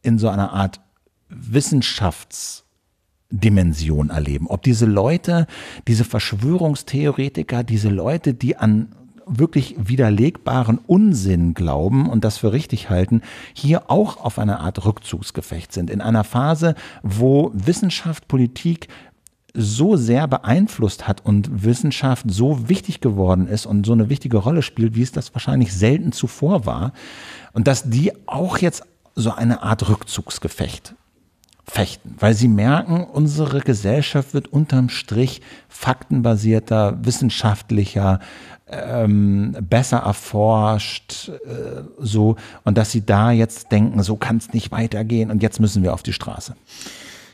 in so einer Art Wissenschafts- Dimension erleben. Ob diese Leute, diese Verschwörungstheoretiker, diese Leute, die an wirklich widerlegbaren Unsinn glauben und das für richtig halten, hier auch auf einer Art Rückzugsgefecht sind. In einer Phase, wo Wissenschaft, Politik so sehr beeinflusst hat und Wissenschaft so wichtig geworden ist und so eine wichtige Rolle spielt, wie es das wahrscheinlich selten zuvor war. Und dass die auch jetzt so eine Art Rückzugsgefecht fechten, weil sie merken, unsere Gesellschaft wird unterm Strich faktenbasierter, wissenschaftlicher, ähm, besser erforscht, äh, so, und dass sie da jetzt denken, so kann es nicht weitergehen und jetzt müssen wir auf die Straße.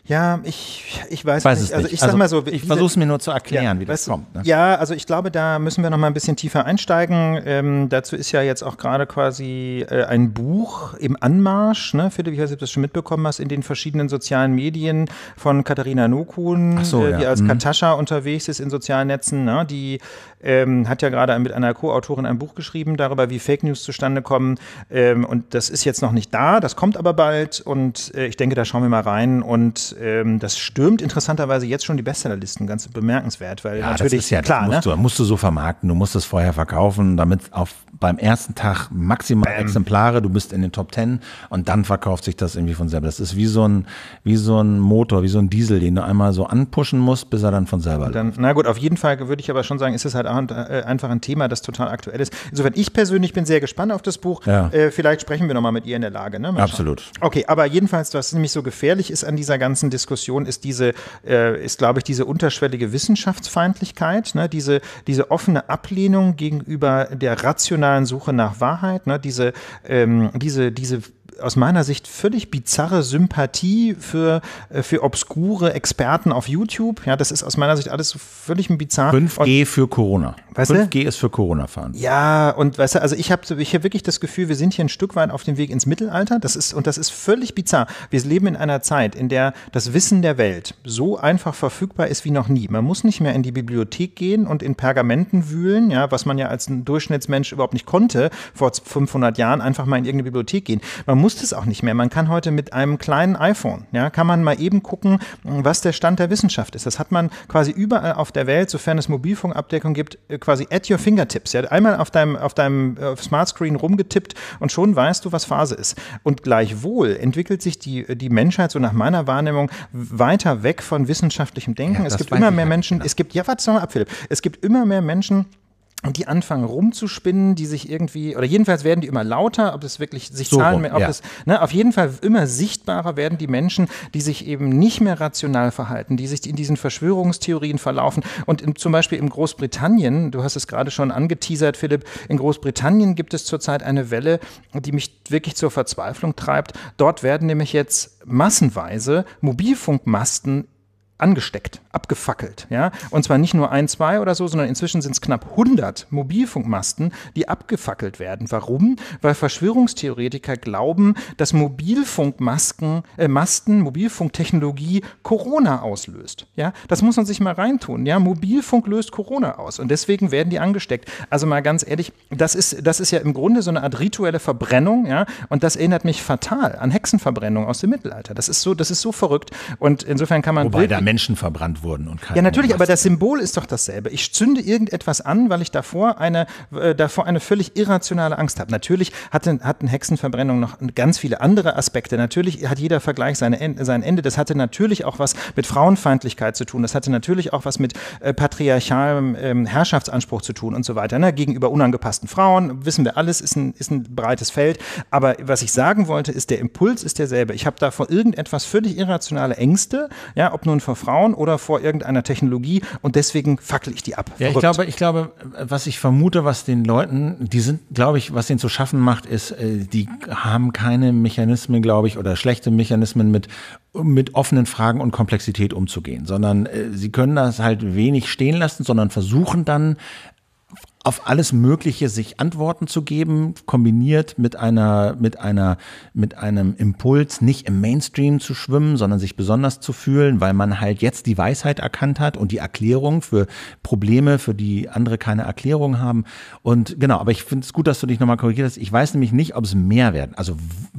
Ja, ich, ich weiß, weiß nicht. Es also ich sag also mal so, ich versuche es mir nur zu erklären, ja, wie das weißt, kommt. Ne? Ja, also ich glaube, da müssen wir noch mal ein bisschen tiefer einsteigen. Ähm, dazu ist ja jetzt auch gerade quasi äh, ein Buch im Anmarsch, ne, Philipp, ich weiß nicht, ob du das schon mitbekommen hast, in den verschiedenen sozialen Medien von Katharina Nokun, so, äh, die ja. als mhm. Katascha unterwegs ist in sozialen Netzen, ne, die ähm, hat ja gerade mit einer Co-Autorin ein Buch geschrieben darüber, wie Fake News zustande kommen. Ähm, und das ist jetzt noch nicht da, das kommt aber bald. Und äh, ich denke, da schauen wir mal rein. Und ähm, das stürmt interessanterweise jetzt schon die Bestsellerlisten, ganz bemerkenswert, weil ja, natürlich das ist ja klar, das musst, ne? du, musst du so vermarkten, du musst es vorher verkaufen, damit auf beim ersten Tag maximal Bam. Exemplare, du bist in den Top Ten und dann verkauft sich das irgendwie von selber. Das ist wie so ein wie so ein Motor, wie so ein Diesel, den du einmal so anpushen musst, bis er dann von selber. Dann, na gut, auf jeden Fall würde ich aber schon sagen, ist es halt halt einfach ein Thema, das total aktuell ist. Insofern, ich persönlich bin sehr gespannt auf das Buch. Ja. Äh, vielleicht sprechen wir nochmal mit ihr in der Lage. Ne? Absolut. Okay, aber jedenfalls, was nämlich so gefährlich ist an dieser ganzen Diskussion, ist diese, äh, ist glaube ich, diese unterschwellige Wissenschaftsfeindlichkeit, ne? diese, diese offene Ablehnung gegenüber der rationalen Suche nach Wahrheit, ne? diese, ähm, diese, diese aus meiner Sicht völlig bizarre Sympathie für, äh, für obskure Experten auf YouTube. Ja, das ist aus meiner Sicht alles völlig ein bizarr. 5G für Corona. Weißt 5G du? ist für Corona fahren. Ja, und weißt du, also ich habe ich hab wirklich das Gefühl, wir sind hier ein Stück weit auf dem Weg ins Mittelalter. Das ist, und das ist völlig bizarr. Wir leben in einer Zeit, in der das Wissen der Welt so einfach verfügbar ist wie noch nie. Man muss nicht mehr in die Bibliothek gehen und in Pergamenten wühlen, ja, was man ja als ein Durchschnittsmensch überhaupt nicht konnte, vor 500 Jahren einfach mal in irgendeine Bibliothek gehen. Man muss muss das auch nicht mehr. Man kann heute mit einem kleinen iPhone, ja, kann man mal eben gucken, was der Stand der Wissenschaft ist. Das hat man quasi überall auf der Welt, sofern es Mobilfunkabdeckung gibt, äh, quasi at your fingertips. Ja, einmal auf deinem, auf deinem äh, Smart Screen rumgetippt und schon weißt du, was Phase ist. Und gleichwohl entwickelt sich die, äh, die Menschheit, so nach meiner Wahrnehmung, weiter weg von wissenschaftlichem Denken. Ja, es gibt immer mehr Menschen, genau. es gibt, ja, warte mal ab, Philipp, es gibt immer mehr Menschen, und die anfangen rumzuspinnen, die sich irgendwie, oder jedenfalls werden die immer lauter, ob es wirklich sich so zahlen, rum, ob ja. es, ne, auf jeden Fall immer sichtbarer werden die Menschen, die sich eben nicht mehr rational verhalten, die sich in diesen Verschwörungstheorien verlaufen. Und in, zum Beispiel in Großbritannien, du hast es gerade schon angeteasert, Philipp, in Großbritannien gibt es zurzeit eine Welle, die mich wirklich zur Verzweiflung treibt. Dort werden nämlich jetzt massenweise Mobilfunkmasten angesteckt, abgefackelt. Ja? Und zwar nicht nur ein, zwei oder so, sondern inzwischen sind es knapp 100 Mobilfunkmasten, die abgefackelt werden. Warum? Weil Verschwörungstheoretiker glauben, dass Mobilfunkmasken, äh, Masten, Mobilfunktechnologie Corona auslöst. Ja? Das muss man sich mal reintun. Ja? Mobilfunk löst Corona aus und deswegen werden die angesteckt. Also mal ganz ehrlich, das ist, das ist ja im Grunde so eine Art rituelle Verbrennung ja? und das erinnert mich fatal an Hexenverbrennung aus dem Mittelalter. Das ist so, das ist so verrückt und insofern kann man Wobei, Menschen verbrannt wurden und keine Ja, natürlich, aber das Symbol ist doch dasselbe. Ich zünde irgendetwas an, weil ich davor eine, äh, davor eine völlig irrationale Angst habe. Natürlich hatten, hatten Hexenverbrennungen noch ganz viele andere Aspekte. Natürlich hat jeder Vergleich seine, sein Ende. Das hatte natürlich auch was mit Frauenfeindlichkeit zu tun. Das hatte natürlich auch was mit äh, patriarchalem ähm, Herrschaftsanspruch zu tun und so weiter. Ne? Gegenüber unangepassten Frauen, wissen wir alles, ist ein, ist ein breites Feld. Aber was ich sagen wollte, ist, der Impuls ist derselbe. Ich habe davor irgendetwas völlig irrationale Ängste, ja, ob nun vor Frauen oder vor irgendeiner Technologie und deswegen fackel ich die ab. Ja, ich glaube, ich glaube, was ich vermute, was den Leuten, die sind, glaube ich, was denen zu schaffen macht, ist, äh, die haben keine Mechanismen, glaube ich, oder schlechte Mechanismen mit mit offenen Fragen und Komplexität umzugehen, sondern äh, sie können das halt wenig stehen lassen, sondern versuchen dann auf alles Mögliche sich Antworten zu geben, kombiniert mit einer, mit einer, mit einem Impuls, nicht im Mainstream zu schwimmen, sondern sich besonders zu fühlen, weil man halt jetzt die Weisheit erkannt hat und die Erklärung für Probleme, für die andere keine Erklärung haben. Und genau, aber ich finde es gut, dass du dich nochmal korrigiert hast. Ich weiß nämlich nicht, ob es mehr werden, also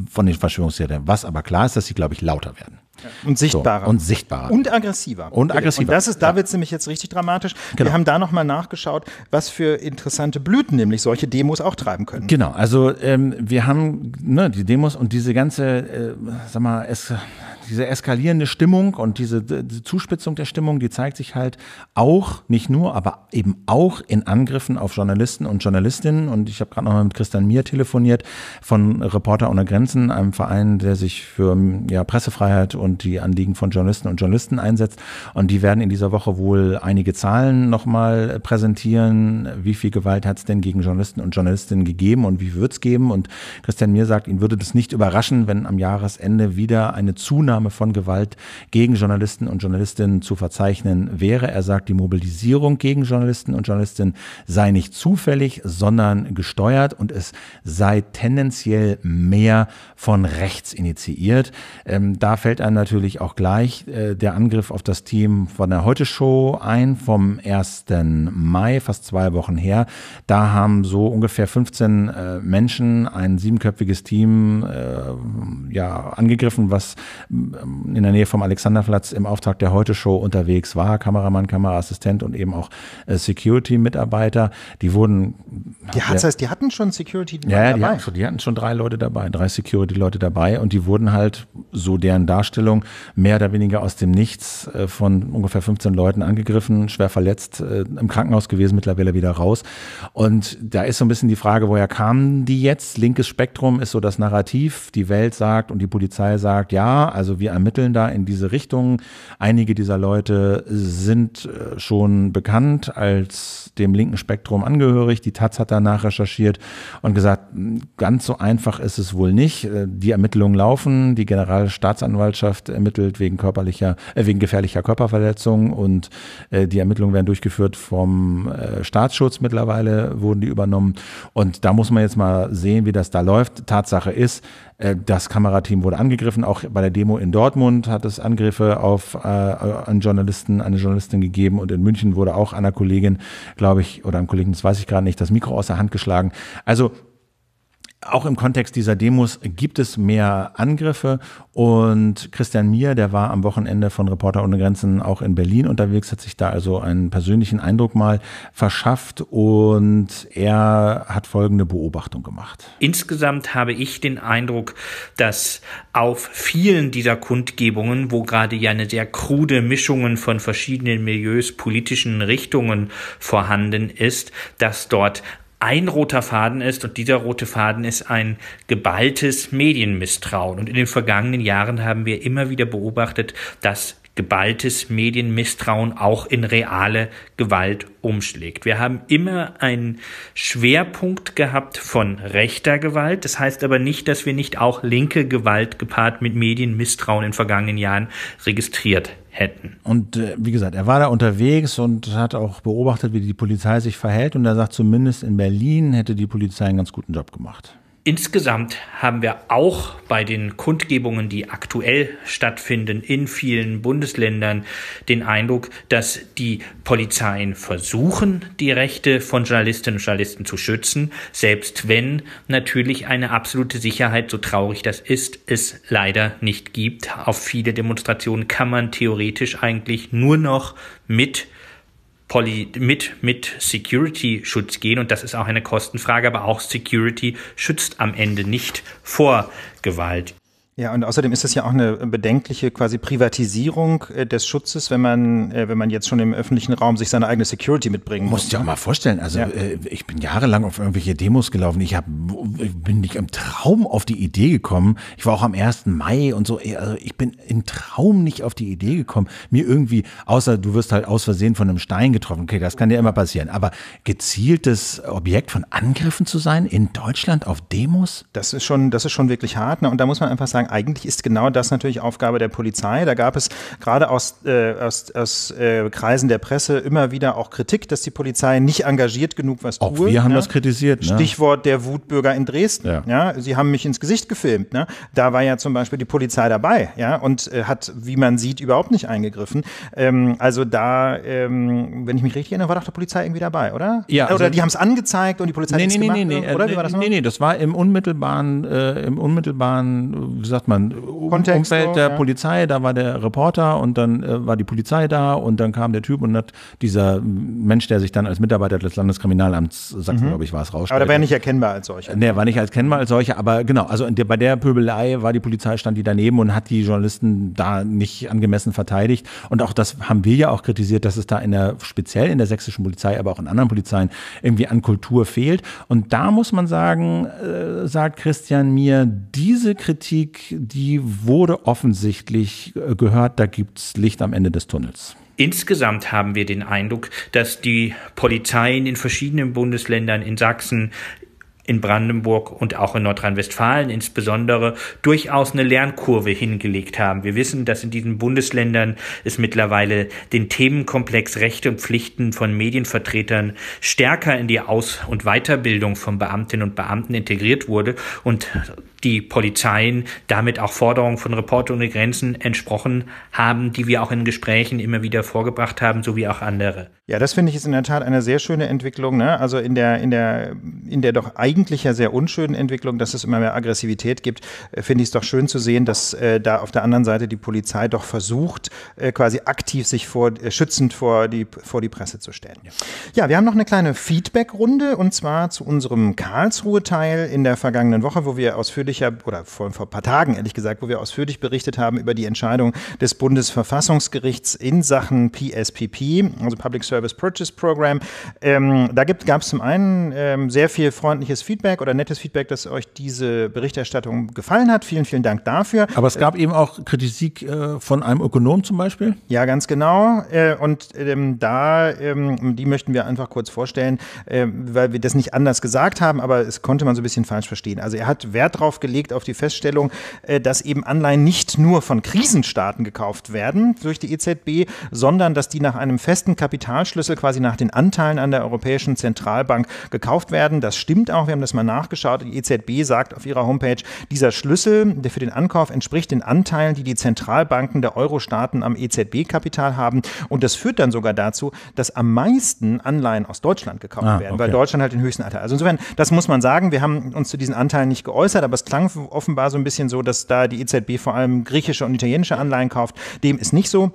von den Verschwörungstheorien. Was aber klar ist, dass sie, glaube ich, lauter werden. Und sichtbarer. So, und sichtbarer. Und aggressiver. Und aggressiver. Und das ist, da wird es nämlich jetzt richtig dramatisch. Genau. Wir haben da nochmal nachgeschaut, was für interessante Blüten nämlich solche Demos auch treiben können. Genau, also ähm, wir haben ne, die Demos und diese ganze, äh, sag mal, es, diese eskalierende Stimmung und diese, diese Zuspitzung der Stimmung, die zeigt sich halt auch, nicht nur, aber eben auch in Angriffen auf Journalisten und Journalistinnen. Und ich habe gerade nochmal mit Christian Mier telefoniert von Reporter ohne Grenzen, einem Verein, der sich für ja, Pressefreiheit und die Anliegen von Journalisten und Journalisten einsetzt. Und die werden in dieser Woche wohl einige Zahlen nochmal präsentieren. Wie viel Gewalt hat es denn gegen Journalisten und Journalistinnen gegeben und wie wird es geben? Und Christian Mier sagt, ihn würde das nicht überraschen, wenn am Jahresende wieder eine Zunahme Zunahme von Gewalt gegen Journalisten und Journalistinnen zu verzeichnen wäre. Er sagt, die Mobilisierung gegen Journalisten und Journalistinnen sei nicht zufällig, sondern gesteuert und es sei tendenziell mehr von rechts initiiert. Ähm, da fällt einem natürlich auch gleich äh, der Angriff auf das Team von der Heute Show ein vom 1. Mai, fast zwei Wochen her. Da haben so ungefähr 15 äh, Menschen ein siebenköpfiges Team äh, ja, angegriffen, was ähm, in der Nähe vom Alexanderplatz im Auftrag der Heute-Show unterwegs war. Kameramann, Kameraassistent und eben auch äh, Security-Mitarbeiter. Die wurden. Die, hat, das heißt, die hatten schon Security ja, dabei? Ja, die, die hatten schon drei Leute dabei, drei Security-Leute dabei. Und die wurden halt, so deren Darstellung, mehr oder weniger aus dem Nichts äh, von ungefähr 15 Leuten angegriffen, schwer verletzt, äh, im Krankenhaus gewesen, mittlerweile wieder raus. Und da ist so ein bisschen die Frage, woher kamen die jetzt? Linkes Spektrum ist so das Narrativ. Die Welt sagt und die Polizei sagt, ja, also wir ermitteln da in diese Richtung. Einige dieser Leute sind äh, schon bekannt als dem linken Spektrum angehörig. Die Taz hat danach recherchiert und gesagt, hm, ganz so einfach ist es wohl nicht. Äh, die Ermittlungen laufen. Die Generalstaatsanwaltschaft ermittelt wegen körperlicher, äh, wegen gefährlicher Körperverletzung und äh, die Ermittlungen werden durchgeführt vom äh, Staatsschutz. Mittlerweile wurden die übernommen. Und da muss man jetzt mal sehen, wie das da läuft. Tatsache ist, äh, das Kamerateam wurde angegriffen. Auch bei der Demo in Dortmund hat es Angriffe auf, äh, an Journalisten, eine Journalistin gegeben. Und in München wurde auch einer Kollegin, glaube ich, oder einem Kollegen, das weiß ich gerade nicht, das Mikro aus der Hand geschlagen. Also auch im Kontext dieser Demos gibt es mehr Angriffe und Christian Mier, der war am Wochenende von Reporter ohne Grenzen auch in Berlin unterwegs, hat sich da also einen persönlichen Eindruck mal verschafft und er hat folgende Beobachtung gemacht. Insgesamt habe ich den Eindruck, dass auf vielen dieser Kundgebungen, wo gerade ja eine sehr krude Mischung von verschiedenen Milieus, politischen Richtungen vorhanden ist, dass dort ein roter Faden ist und dieser rote Faden ist ein geballtes Medienmisstrauen. Und in den vergangenen Jahren haben wir immer wieder beobachtet, dass geballtes Medienmisstrauen auch in reale Gewalt umschlägt. Wir haben immer einen Schwerpunkt gehabt von rechter Gewalt. Das heißt aber nicht, dass wir nicht auch linke Gewalt gepaart mit Medienmisstrauen in vergangenen Jahren registriert hätten. Und äh, wie gesagt, er war da unterwegs und hat auch beobachtet, wie die Polizei sich verhält. Und er sagt, zumindest in Berlin hätte die Polizei einen ganz guten Job gemacht. Insgesamt haben wir auch bei den Kundgebungen, die aktuell stattfinden in vielen Bundesländern, den Eindruck, dass die Polizeien versuchen, die Rechte von Journalistinnen und Journalisten zu schützen, selbst wenn natürlich eine absolute Sicherheit, so traurig das ist, es leider nicht gibt. Auf viele Demonstrationen kann man theoretisch eigentlich nur noch mit Poly mit, mit Security-Schutz gehen und das ist auch eine Kostenfrage, aber auch Security schützt am Ende nicht vor Gewalt. Ja, und außerdem ist es ja auch eine bedenkliche quasi Privatisierung äh, des Schutzes, wenn man, äh, wenn man jetzt schon im öffentlichen Raum sich seine eigene Security mitbringen muss. Muss ich auch mal vorstellen. Also ja. äh, ich bin jahrelang auf irgendwelche Demos gelaufen. Ich, hab, ich bin nicht im Traum auf die Idee gekommen. Ich war auch am 1. Mai und so. Äh, also ich bin im Traum nicht auf die Idee gekommen, mir irgendwie, außer du wirst halt aus Versehen von einem Stein getroffen. Okay, das kann dir immer passieren. Aber gezieltes Objekt von Angriffen zu sein in Deutschland auf Demos? Das ist schon, das ist schon wirklich hart. Ne? Und da muss man einfach sagen, sagen, eigentlich ist genau das natürlich Aufgabe der Polizei. Da gab es gerade aus, äh, aus, aus äh, Kreisen der Presse immer wieder auch Kritik, dass die Polizei nicht engagiert genug was auch tue. Auch wir haben ne? das kritisiert. Ne? Stichwort der Wutbürger in Dresden. Ja. ja. Sie haben mich ins Gesicht gefilmt. Ne? Da war ja zum Beispiel die Polizei dabei ja? und äh, hat, wie man sieht, überhaupt nicht eingegriffen. Ähm, also da, ähm, wenn ich mich richtig erinnere, war doch die Polizei irgendwie dabei, oder? Ja. Oder also die haben es angezeigt und die Polizei nee, hat es nee, gemacht, nee, nee, oder? Wie äh, war das Nee, nee, das war im unmittelbaren, äh, im unmittelbaren, wie äh, sagt man, Kontext, Umfeld der ja. Polizei, da war der Reporter und dann äh, war die Polizei da und dann kam der Typ und hat dieser Mensch, der sich dann als Mitarbeiter des Landeskriminalamts äh, Sachsen, mhm. glaube ich, war es raus. Aber der war nicht erkennbar als solcher. Nee, war nicht erkennbar als solcher, aber genau, also der, bei der Pöbelei war die Polizei, stand die daneben und hat die Journalisten da nicht angemessen verteidigt. Und auch das haben wir ja auch kritisiert, dass es da in der, speziell in der sächsischen Polizei, aber auch in anderen Polizeien irgendwie an Kultur fehlt. Und da muss man sagen, äh, sagt Christian mir, diese Kritik die wurde offensichtlich äh, gehört, da gibt es Licht am Ende des Tunnels. Insgesamt haben wir den Eindruck, dass die Polizeien in verschiedenen Bundesländern, in Sachsen, in Brandenburg und auch in Nordrhein-Westfalen insbesondere durchaus eine Lernkurve hingelegt haben. Wir wissen, dass in diesen Bundesländern es mittlerweile den Themenkomplex Rechte und Pflichten von Medienvertretern stärker in die Aus- und Weiterbildung von Beamtinnen und Beamten integriert wurde und die Polizeien damit auch Forderungen von Reporter ohne Grenzen entsprochen haben, die wir auch in Gesprächen immer wieder vorgebracht haben, sowie auch andere. Ja, das finde ich ist in der Tat eine sehr schöne Entwicklung. Ne? Also in der, in, der, in der doch eigentlich ja sehr unschönen Entwicklung, dass es immer mehr Aggressivität gibt, äh, finde ich es doch schön zu sehen, dass äh, da auf der anderen Seite die Polizei doch versucht, äh, quasi aktiv sich vor, äh, schützend vor die, vor die Presse zu stellen. Ja. ja wir haben noch eine kleine Feedback-Runde und zwar zu unserem Karlsruhe-Teil in der vergangenen Woche, wo wir ausführlicher, oder vor, vor ein paar Tagen ehrlich gesagt, wo wir ausführlich berichtet haben über die Entscheidung des Bundesverfassungsgerichts in Sachen PSPP, also Public Service Service Purchase Program. Ähm, da gab es zum einen ähm, sehr viel freundliches Feedback oder nettes Feedback, dass euch diese Berichterstattung gefallen hat. Vielen, vielen Dank dafür. Aber es gab äh, eben auch Kritik äh, von einem Ökonom zum Beispiel. Ja, ganz genau. Äh, und ähm, da, ähm, die möchten wir einfach kurz vorstellen, ähm, weil wir das nicht anders gesagt haben, aber es konnte man so ein bisschen falsch verstehen. Also er hat Wert drauf gelegt auf die Feststellung, äh, dass eben Anleihen nicht nur von Krisenstaaten gekauft werden durch die EZB, sondern dass die nach einem festen Kapital Marktschlüssel quasi nach den Anteilen an der Europäischen Zentralbank gekauft werden. Das stimmt auch. Wir haben das mal nachgeschaut. Die EZB sagt auf ihrer Homepage, dieser Schlüssel der für den Ankauf entspricht den Anteilen, die die Zentralbanken der Euro-Staaten am EZB-Kapital haben. Und das führt dann sogar dazu, dass am meisten Anleihen aus Deutschland gekauft ah, werden, okay. weil Deutschland halt den höchsten Anteil. hat. Also insofern, das muss man sagen. Wir haben uns zu diesen Anteilen nicht geäußert, aber es klang offenbar so ein bisschen so, dass da die EZB vor allem griechische und italienische Anleihen kauft. Dem ist nicht so.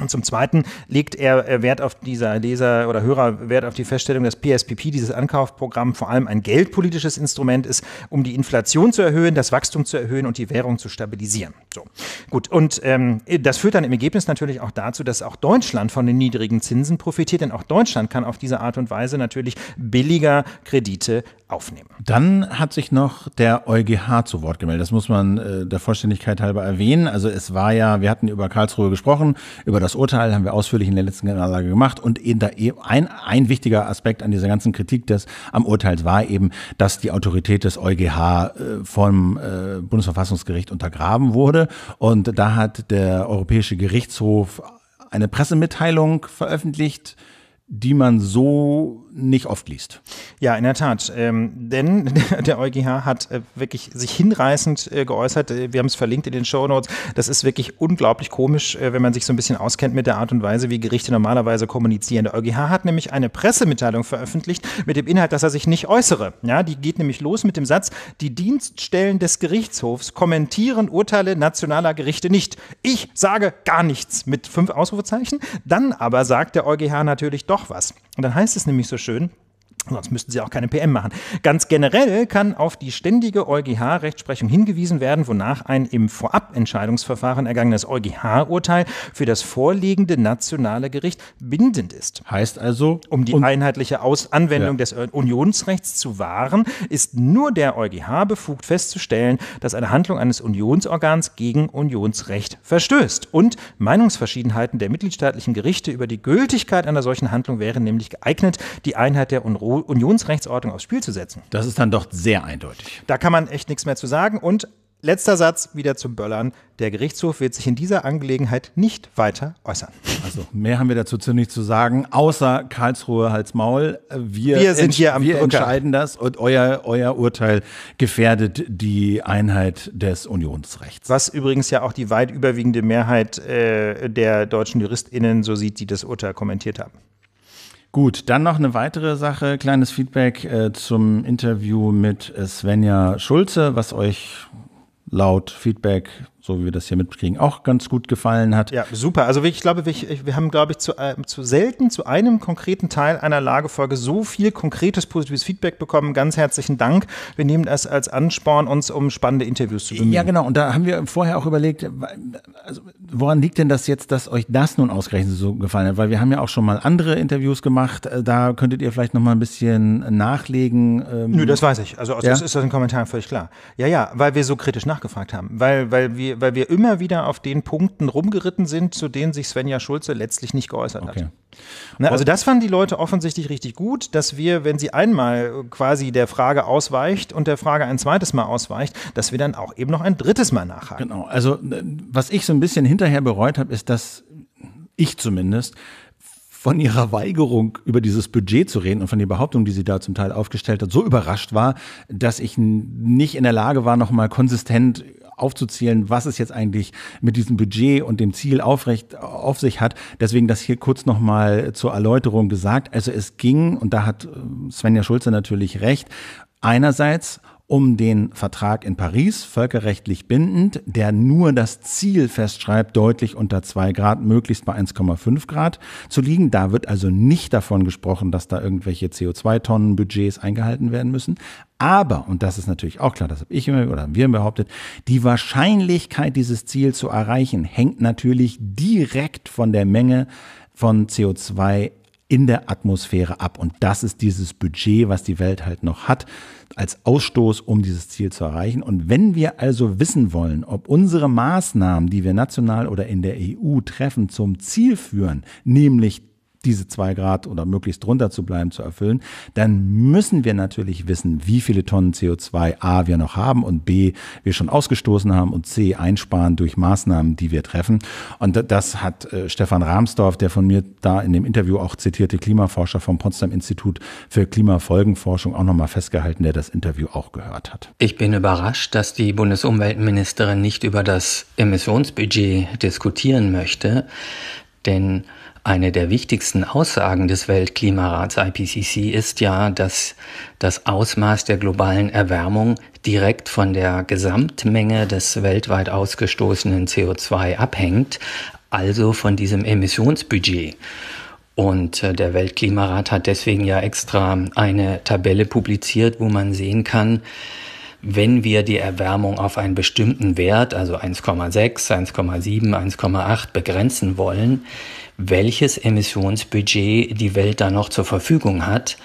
Und zum Zweiten legt er äh, Wert auf dieser Leser oder Hörer Wert auf die Feststellung, dass PSPP, dieses Ankaufprogramm, vor allem ein geldpolitisches Instrument ist, um die Inflation zu erhöhen, das Wachstum zu erhöhen und die Währung zu stabilisieren. So, gut. Und ähm, das führt dann im Ergebnis natürlich auch dazu, dass auch Deutschland von den niedrigen Zinsen profitiert, denn auch Deutschland kann auf diese Art und Weise natürlich billiger Kredite aufnehmen. Dann hat sich noch der EuGH zu Wort gemeldet. Das muss man äh, der Vollständigkeit halber erwähnen. Also es war ja, wir hatten über Karlsruhe gesprochen, über das Urteil haben wir ausführlich in der letzten Generallage gemacht und in der, ein, ein wichtiger Aspekt an dieser ganzen Kritik des, am Urteil war eben, dass die Autorität des EuGH äh, vom äh, Bundesverfassungsgericht untergraben wurde und da hat der Europäische Gerichtshof eine Pressemitteilung veröffentlicht, die man so nicht oft liest. Ja, in der Tat. Ähm, denn der EuGH hat äh, wirklich sich hinreißend äh, geäußert. Äh, wir haben es verlinkt in den Show Notes. Das ist wirklich unglaublich komisch, äh, wenn man sich so ein bisschen auskennt mit der Art und Weise, wie Gerichte normalerweise kommunizieren. Der EuGH hat nämlich eine Pressemitteilung veröffentlicht mit dem Inhalt, dass er sich nicht äußere. Ja, die geht nämlich los mit dem Satz, die Dienststellen des Gerichtshofs kommentieren Urteile nationaler Gerichte nicht. Ich sage gar nichts mit fünf Ausrufezeichen. Dann aber sagt der EuGH natürlich doch was. Und dann heißt es nämlich so schön, Sonst müssten sie auch keine PM machen. Ganz generell kann auf die ständige EuGH-Rechtsprechung hingewiesen werden, wonach ein im Vorabentscheidungsverfahren ergangenes EuGH-Urteil für das vorliegende nationale Gericht bindend ist. Heißt also, um die einheitliche Aus Anwendung ja. des Unionsrechts zu wahren, ist nur der EuGH befugt festzustellen, dass eine Handlung eines Unionsorgans gegen Unionsrecht verstößt. Und Meinungsverschiedenheiten der mitgliedstaatlichen Gerichte über die Gültigkeit einer solchen Handlung wären nämlich geeignet, die Einheit der Unruhe Unionsrechtsordnung aufs Spiel zu setzen. Das ist dann doch sehr eindeutig. Da kann man echt nichts mehr zu sagen. Und letzter Satz wieder zum Böllern. Der Gerichtshof wird sich in dieser Angelegenheit nicht weiter äußern. Also mehr haben wir dazu ziemlich zu sagen, außer Karlsruhe Hals Maul. Wir, wir sind hier am Wir Drücker. entscheiden das und euer, euer Urteil gefährdet die Einheit des Unionsrechts. Was übrigens ja auch die weit überwiegende Mehrheit äh, der deutschen JuristInnen so sieht, die das Urteil kommentiert haben. Gut, dann noch eine weitere Sache, kleines Feedback äh, zum Interview mit Svenja Schulze, was euch laut Feedback so wie wir das hier mitkriegen, auch ganz gut gefallen hat. Ja, super. Also ich glaube, wir, wir haben, glaube ich, zu, äh, zu selten zu einem konkreten Teil einer Lagefolge so viel konkretes positives Feedback bekommen. Ganz herzlichen Dank. Wir nehmen das als Ansporn, uns um spannende Interviews zu bemühen. Ja, genau. Und da haben wir vorher auch überlegt, also woran liegt denn das jetzt, dass euch das nun ausgerechnet so gefallen hat? Weil wir haben ja auch schon mal andere Interviews gemacht. Äh, da könntet ihr vielleicht noch mal ein bisschen nachlegen. Ähm, Nö, das weiß ich. Also, also ja? das ist aus den Kommentaren völlig klar. Ja, ja, weil wir so kritisch nachgefragt haben. Weil, weil wir weil wir immer wieder auf den Punkten rumgeritten sind, zu denen sich Svenja Schulze letztlich nicht geäußert okay. hat. Ne, also das fanden die Leute offensichtlich richtig gut, dass wir, wenn sie einmal quasi der Frage ausweicht und der Frage ein zweites Mal ausweicht, dass wir dann auch eben noch ein drittes Mal nachhaken. Genau, also äh, was ich so ein bisschen hinterher bereut habe, ist, dass ich zumindest von ihrer Weigerung, über dieses Budget zu reden und von der Behauptung, die sie da zum Teil aufgestellt hat, so überrascht war, dass ich nicht in der Lage war, nochmal konsistent aufzuzählen, was es jetzt eigentlich mit diesem Budget und dem Ziel aufrecht auf sich hat. Deswegen das hier kurz nochmal zur Erläuterung gesagt. Also es ging, und da hat äh, Svenja Schulze natürlich recht, einerseits um den Vertrag in Paris, völkerrechtlich bindend, der nur das Ziel festschreibt, deutlich unter 2 Grad, möglichst bei 1,5 Grad zu liegen. Da wird also nicht davon gesprochen, dass da irgendwelche CO2-Tonnen-Budgets eingehalten werden müssen. Aber, und das ist natürlich auch klar, das habe ich immer oder wir behauptet, die Wahrscheinlichkeit, dieses Ziel zu erreichen, hängt natürlich direkt von der Menge von CO2 in der Atmosphäre ab. Und das ist dieses Budget, was die Welt halt noch hat, als Ausstoß, um dieses Ziel zu erreichen. Und wenn wir also wissen wollen, ob unsere Maßnahmen, die wir national oder in der EU treffen, zum Ziel führen, nämlich diese zwei Grad oder möglichst drunter zu bleiben, zu erfüllen, dann müssen wir natürlich wissen, wie viele Tonnen CO2 A wir noch haben und B wir schon ausgestoßen haben und C einsparen durch Maßnahmen, die wir treffen. Und das hat äh, Stefan Rahmsdorf, der von mir da in dem Interview auch zitierte Klimaforscher vom Potsdam Institut für Klimafolgenforschung, auch nochmal festgehalten, der das Interview auch gehört hat. Ich bin überrascht, dass die Bundesumweltministerin nicht über das Emissionsbudget diskutieren möchte, denn eine der wichtigsten Aussagen des Weltklimarats IPCC ist ja, dass das Ausmaß der globalen Erwärmung direkt von der Gesamtmenge des weltweit ausgestoßenen CO2 abhängt, also von diesem Emissionsbudget. Und äh, der Weltklimarat hat deswegen ja extra eine Tabelle publiziert, wo man sehen kann, wenn wir die Erwärmung auf einen bestimmten Wert, also 1,6, 1,7, 1,8 begrenzen wollen, welches Emissionsbudget die Welt da noch zur Verfügung hat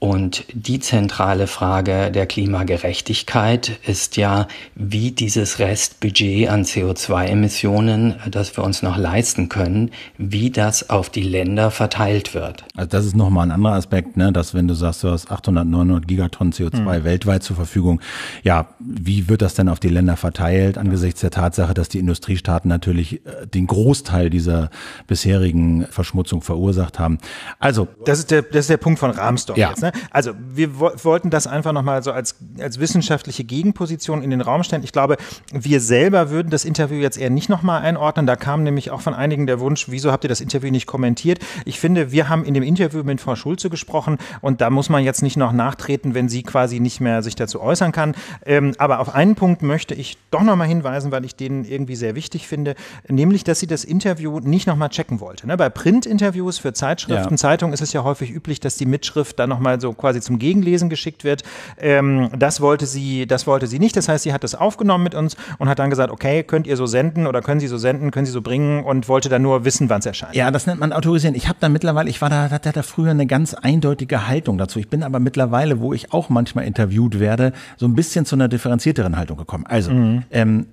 und die zentrale Frage der Klimagerechtigkeit ist ja, wie dieses Restbudget an CO2-Emissionen, das wir uns noch leisten können, wie das auf die Länder verteilt wird. Also das ist nochmal ein anderer Aspekt, ne? dass wenn du sagst, du hast 800, 900 Gigatonnen CO2 hm. weltweit zur Verfügung, ja, wie wird das denn auf die Länder verteilt angesichts der Tatsache, dass die Industriestaaten natürlich äh, den Großteil dieser bisherigen Verschmutzung verursacht haben? Also das ist der, das ist der Punkt von Rahmstorff ja. jetzt. Ne? Ne? Also wir wo wollten das einfach nochmal so als, als wissenschaftliche Gegenposition in den Raum stellen. Ich glaube, wir selber würden das Interview jetzt eher nicht nochmal einordnen. Da kam nämlich auch von einigen der Wunsch, wieso habt ihr das Interview nicht kommentiert? Ich finde, wir haben in dem Interview mit Frau Schulze gesprochen und da muss man jetzt nicht noch nachtreten, wenn sie quasi nicht mehr sich dazu äußern kann. Ähm, aber auf einen Punkt möchte ich doch nochmal hinweisen, weil ich den irgendwie sehr wichtig finde, nämlich, dass sie das Interview nicht nochmal checken wollte. Ne? Bei Printinterviews für Zeitschriften, ja. Zeitungen ist es ja häufig üblich, dass die Mitschrift dann nochmal also quasi zum Gegenlesen geschickt wird. Ähm, das wollte sie, das wollte sie nicht. Das heißt, sie hat das aufgenommen mit uns und hat dann gesagt, okay, könnt ihr so senden oder können Sie so senden, können Sie so bringen und wollte dann nur wissen, wann es erscheint. Ja, das nennt man autorisieren. Ich habe da mittlerweile, ich war da, hatte da früher eine ganz eindeutige Haltung dazu. Ich bin aber mittlerweile, wo ich auch manchmal interviewt werde, so ein bisschen zu einer differenzierteren Haltung gekommen. Also, mhm. ähm,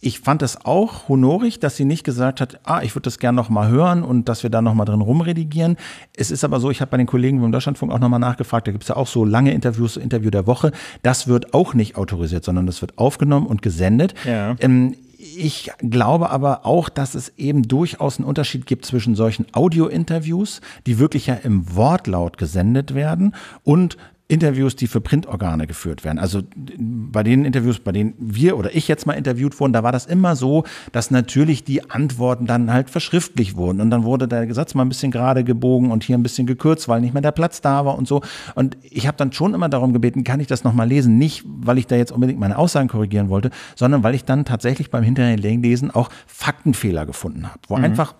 ich fand es auch honorig, dass sie nicht gesagt hat, ah, ich würde das gerne nochmal hören und dass wir da nochmal drin rumredigieren. Es ist aber so, ich habe bei den Kollegen vom Deutschlandfunk auch nochmal nachgefragt, da gibt es ja auch so lange Interviews, Interview der Woche. Das wird auch nicht autorisiert, sondern das wird aufgenommen und gesendet. Ja. Ähm, ich glaube aber auch, dass es eben durchaus einen Unterschied gibt zwischen solchen Audio-Interviews, die wirklich ja im Wortlaut gesendet werden, und Interviews, die für Printorgane geführt werden. Also bei den Interviews, bei denen wir oder ich jetzt mal interviewt wurden, da war das immer so, dass natürlich die Antworten dann halt verschriftlich wurden und dann wurde der Satz mal ein bisschen gerade gebogen und hier ein bisschen gekürzt, weil nicht mehr der Platz da war und so. Und ich habe dann schon immer darum gebeten, kann ich das nochmal lesen? Nicht, weil ich da jetzt unbedingt meine Aussagen korrigieren wollte, sondern weil ich dann tatsächlich beim Hinterherlesen auch Faktenfehler gefunden habe, wo mhm. einfach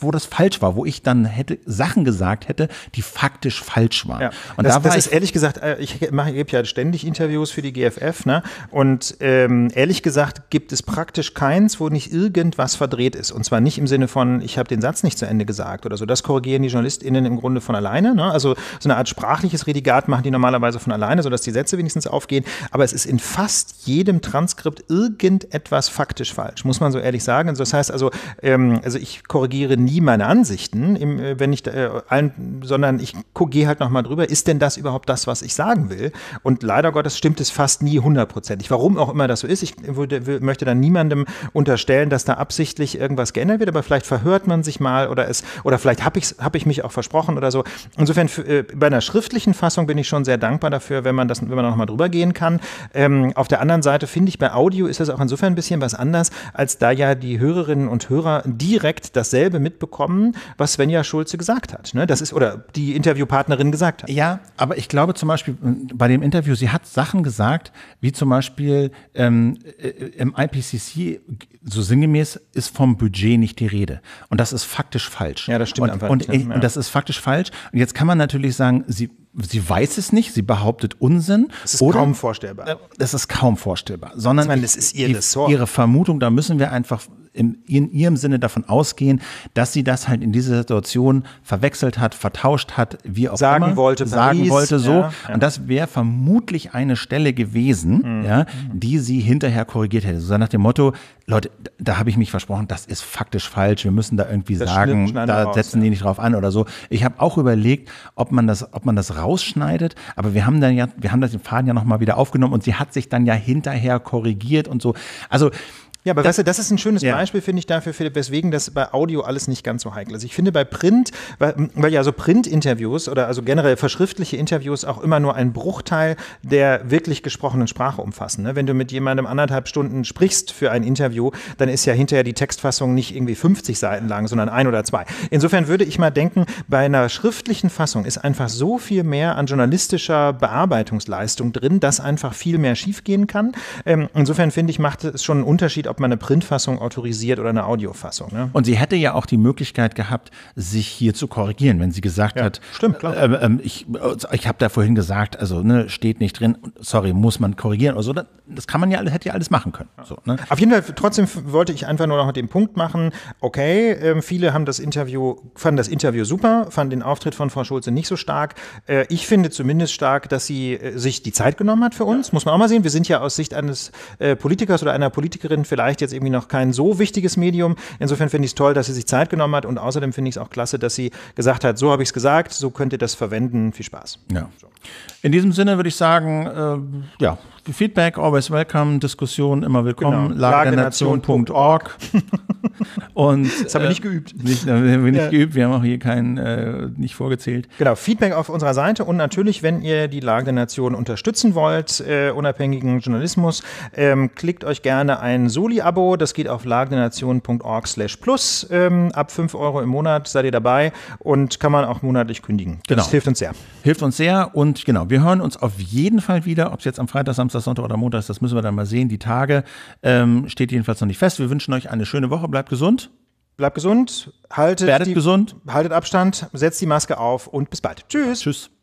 wo das falsch war, wo ich dann hätte Sachen gesagt hätte, die faktisch falsch waren. Ja, und das, da das ist ehrlich gesagt, äh, ich mache, gebe ja ständig Interviews für die GFF, ne? Und ähm, ehrlich gesagt gibt es praktisch keins, wo nicht irgendwas verdreht ist. Und zwar nicht im Sinne von, ich habe den Satz nicht zu Ende gesagt oder so. Das korrigieren die JournalistInnen im Grunde von alleine. Ne? Also so eine Art sprachliches Redigat machen die normalerweise von alleine, sodass die Sätze wenigstens aufgehen. Aber es ist in fast jedem Transkript irgendetwas faktisch falsch, muss man so ehrlich sagen. Also das heißt also, ähm, also ich korrigiere nie nie meine Ansichten, im, äh, wenn ich, äh, allen, sondern ich gehe halt nochmal drüber, ist denn das überhaupt das, was ich sagen will? Und leider Gottes stimmt es fast nie hundertprozentig. Warum auch immer das so ist, ich würde, möchte dann niemandem unterstellen, dass da absichtlich irgendwas geändert wird, aber vielleicht verhört man sich mal oder es, oder vielleicht habe ich, hab ich mich auch versprochen oder so. Insofern, für, äh, bei einer schriftlichen Fassung bin ich schon sehr dankbar dafür, wenn man das, wenn man nochmal drüber gehen kann. Ähm, auf der anderen Seite finde ich, bei Audio ist das auch insofern ein bisschen was anders, als da ja die Hörerinnen und Hörer direkt dasselbe mit mitbekommen, was Svenja Schulze gesagt hat. Ne? Das ist, oder die Interviewpartnerin gesagt hat. Ja, aber ich glaube zum Beispiel äh, bei dem Interview, sie hat Sachen gesagt, wie zum Beispiel ähm, äh, im IPCC, so sinngemäß, ist vom Budget nicht die Rede. Und das ist faktisch falsch. Ja, das stimmt und, einfach. Und, nicht, ne? und das ist faktisch falsch. Und jetzt kann man natürlich sagen, sie sie weiß es nicht, sie behauptet Unsinn. Das ist oder, kaum vorstellbar. Das äh, ist kaum vorstellbar, sondern meine, das ist ihr die, ihre Vermutung, da müssen wir einfach im, in ihrem Sinne davon ausgehen, dass sie das halt in dieser Situation verwechselt hat, vertauscht hat, wie auch sagen immer. Wollte sagen wollte so. Ja, ja. Und das wäre vermutlich eine Stelle gewesen, mhm. ja, die sie hinterher korrigiert hätte. So nach dem Motto, Leute, da habe ich mich versprochen, das ist faktisch falsch. Wir müssen da irgendwie das sagen, da raus, setzen die nicht drauf an oder so. Ich habe auch überlegt, ob man das, ob man das rausschneidet. Aber wir haben dann ja, wir haben das den Faden ja nochmal wieder aufgenommen und sie hat sich dann ja hinterher korrigiert und so. Also ja, aber das, weißt du, das ist ein schönes ja. Beispiel, finde ich, dafür, Philipp, weswegen das bei Audio alles nicht ganz so heikel ist. Ich finde bei Print, weil, weil ja so Print-Interviews oder also generell verschriftliche Interviews auch immer nur einen Bruchteil der wirklich gesprochenen Sprache umfassen. Ne? Wenn du mit jemandem anderthalb Stunden sprichst für ein Interview, dann ist ja hinterher die Textfassung nicht irgendwie 50 Seiten lang, sondern ein oder zwei. Insofern würde ich mal denken, bei einer schriftlichen Fassung ist einfach so viel mehr an journalistischer Bearbeitungsleistung drin, dass einfach viel mehr schiefgehen kann. Ähm, insofern finde ich, macht es schon einen Unterschied, ob man eine Printfassung autorisiert oder eine Audiofassung. Ne? Und sie hätte ja auch die Möglichkeit gehabt, sich hier zu korrigieren, wenn sie gesagt ja, hat, stimmt, klar. Äh, äh, ich, ich habe da vorhin gesagt, also ne, steht nicht drin, sorry, muss man korrigieren oder so. Das kann man ja, hätte ja alles machen können. So, ne? Auf jeden Fall, trotzdem wollte ich einfach nur noch den Punkt machen, okay, äh, viele haben das Interview, fanden das Interview super, fanden den Auftritt von Frau Schulze nicht so stark. Äh, ich finde zumindest stark, dass sie äh, sich die Zeit genommen hat für uns, ja. muss man auch mal sehen. Wir sind ja aus Sicht eines äh, Politikers oder einer Politikerin vielleicht vielleicht jetzt irgendwie noch kein so wichtiges Medium. Insofern finde ich es toll, dass sie sich Zeit genommen hat und außerdem finde ich es auch klasse, dass sie gesagt hat, so habe ich es gesagt, so könnt ihr das verwenden. Viel Spaß. Ja. In diesem Sinne würde ich sagen, äh, ja, Feedback always welcome, Diskussion immer willkommen, genau. lagernation.org. und das haben wir nicht äh, geübt. Nicht, haben wir nicht ja. geübt, wir haben auch hier keinen äh, nicht vorgezählt. Genau, Feedback auf unserer Seite und natürlich, wenn ihr die Lage der Nation unterstützen wollt, äh, unabhängigen Journalismus, ähm, klickt euch gerne ein Soli-Abo, das geht auf lagernation.org slash plus. Ähm, ab 5 Euro im Monat seid ihr dabei und kann man auch monatlich kündigen. Genau. Das hilft uns sehr. Hilft uns sehr und genau, wir hören uns auf jeden Fall wieder, ob es jetzt am Freitag, Samstag, das Sonntag oder Montag ist, das müssen wir dann mal sehen. Die Tage ähm, steht jedenfalls noch nicht fest. Wir wünschen euch eine schöne Woche. Bleibt gesund. Bleibt gesund. Haltet, Werdet die, gesund. haltet Abstand, setzt die Maske auf und bis bald. Tschüss. Tschüss.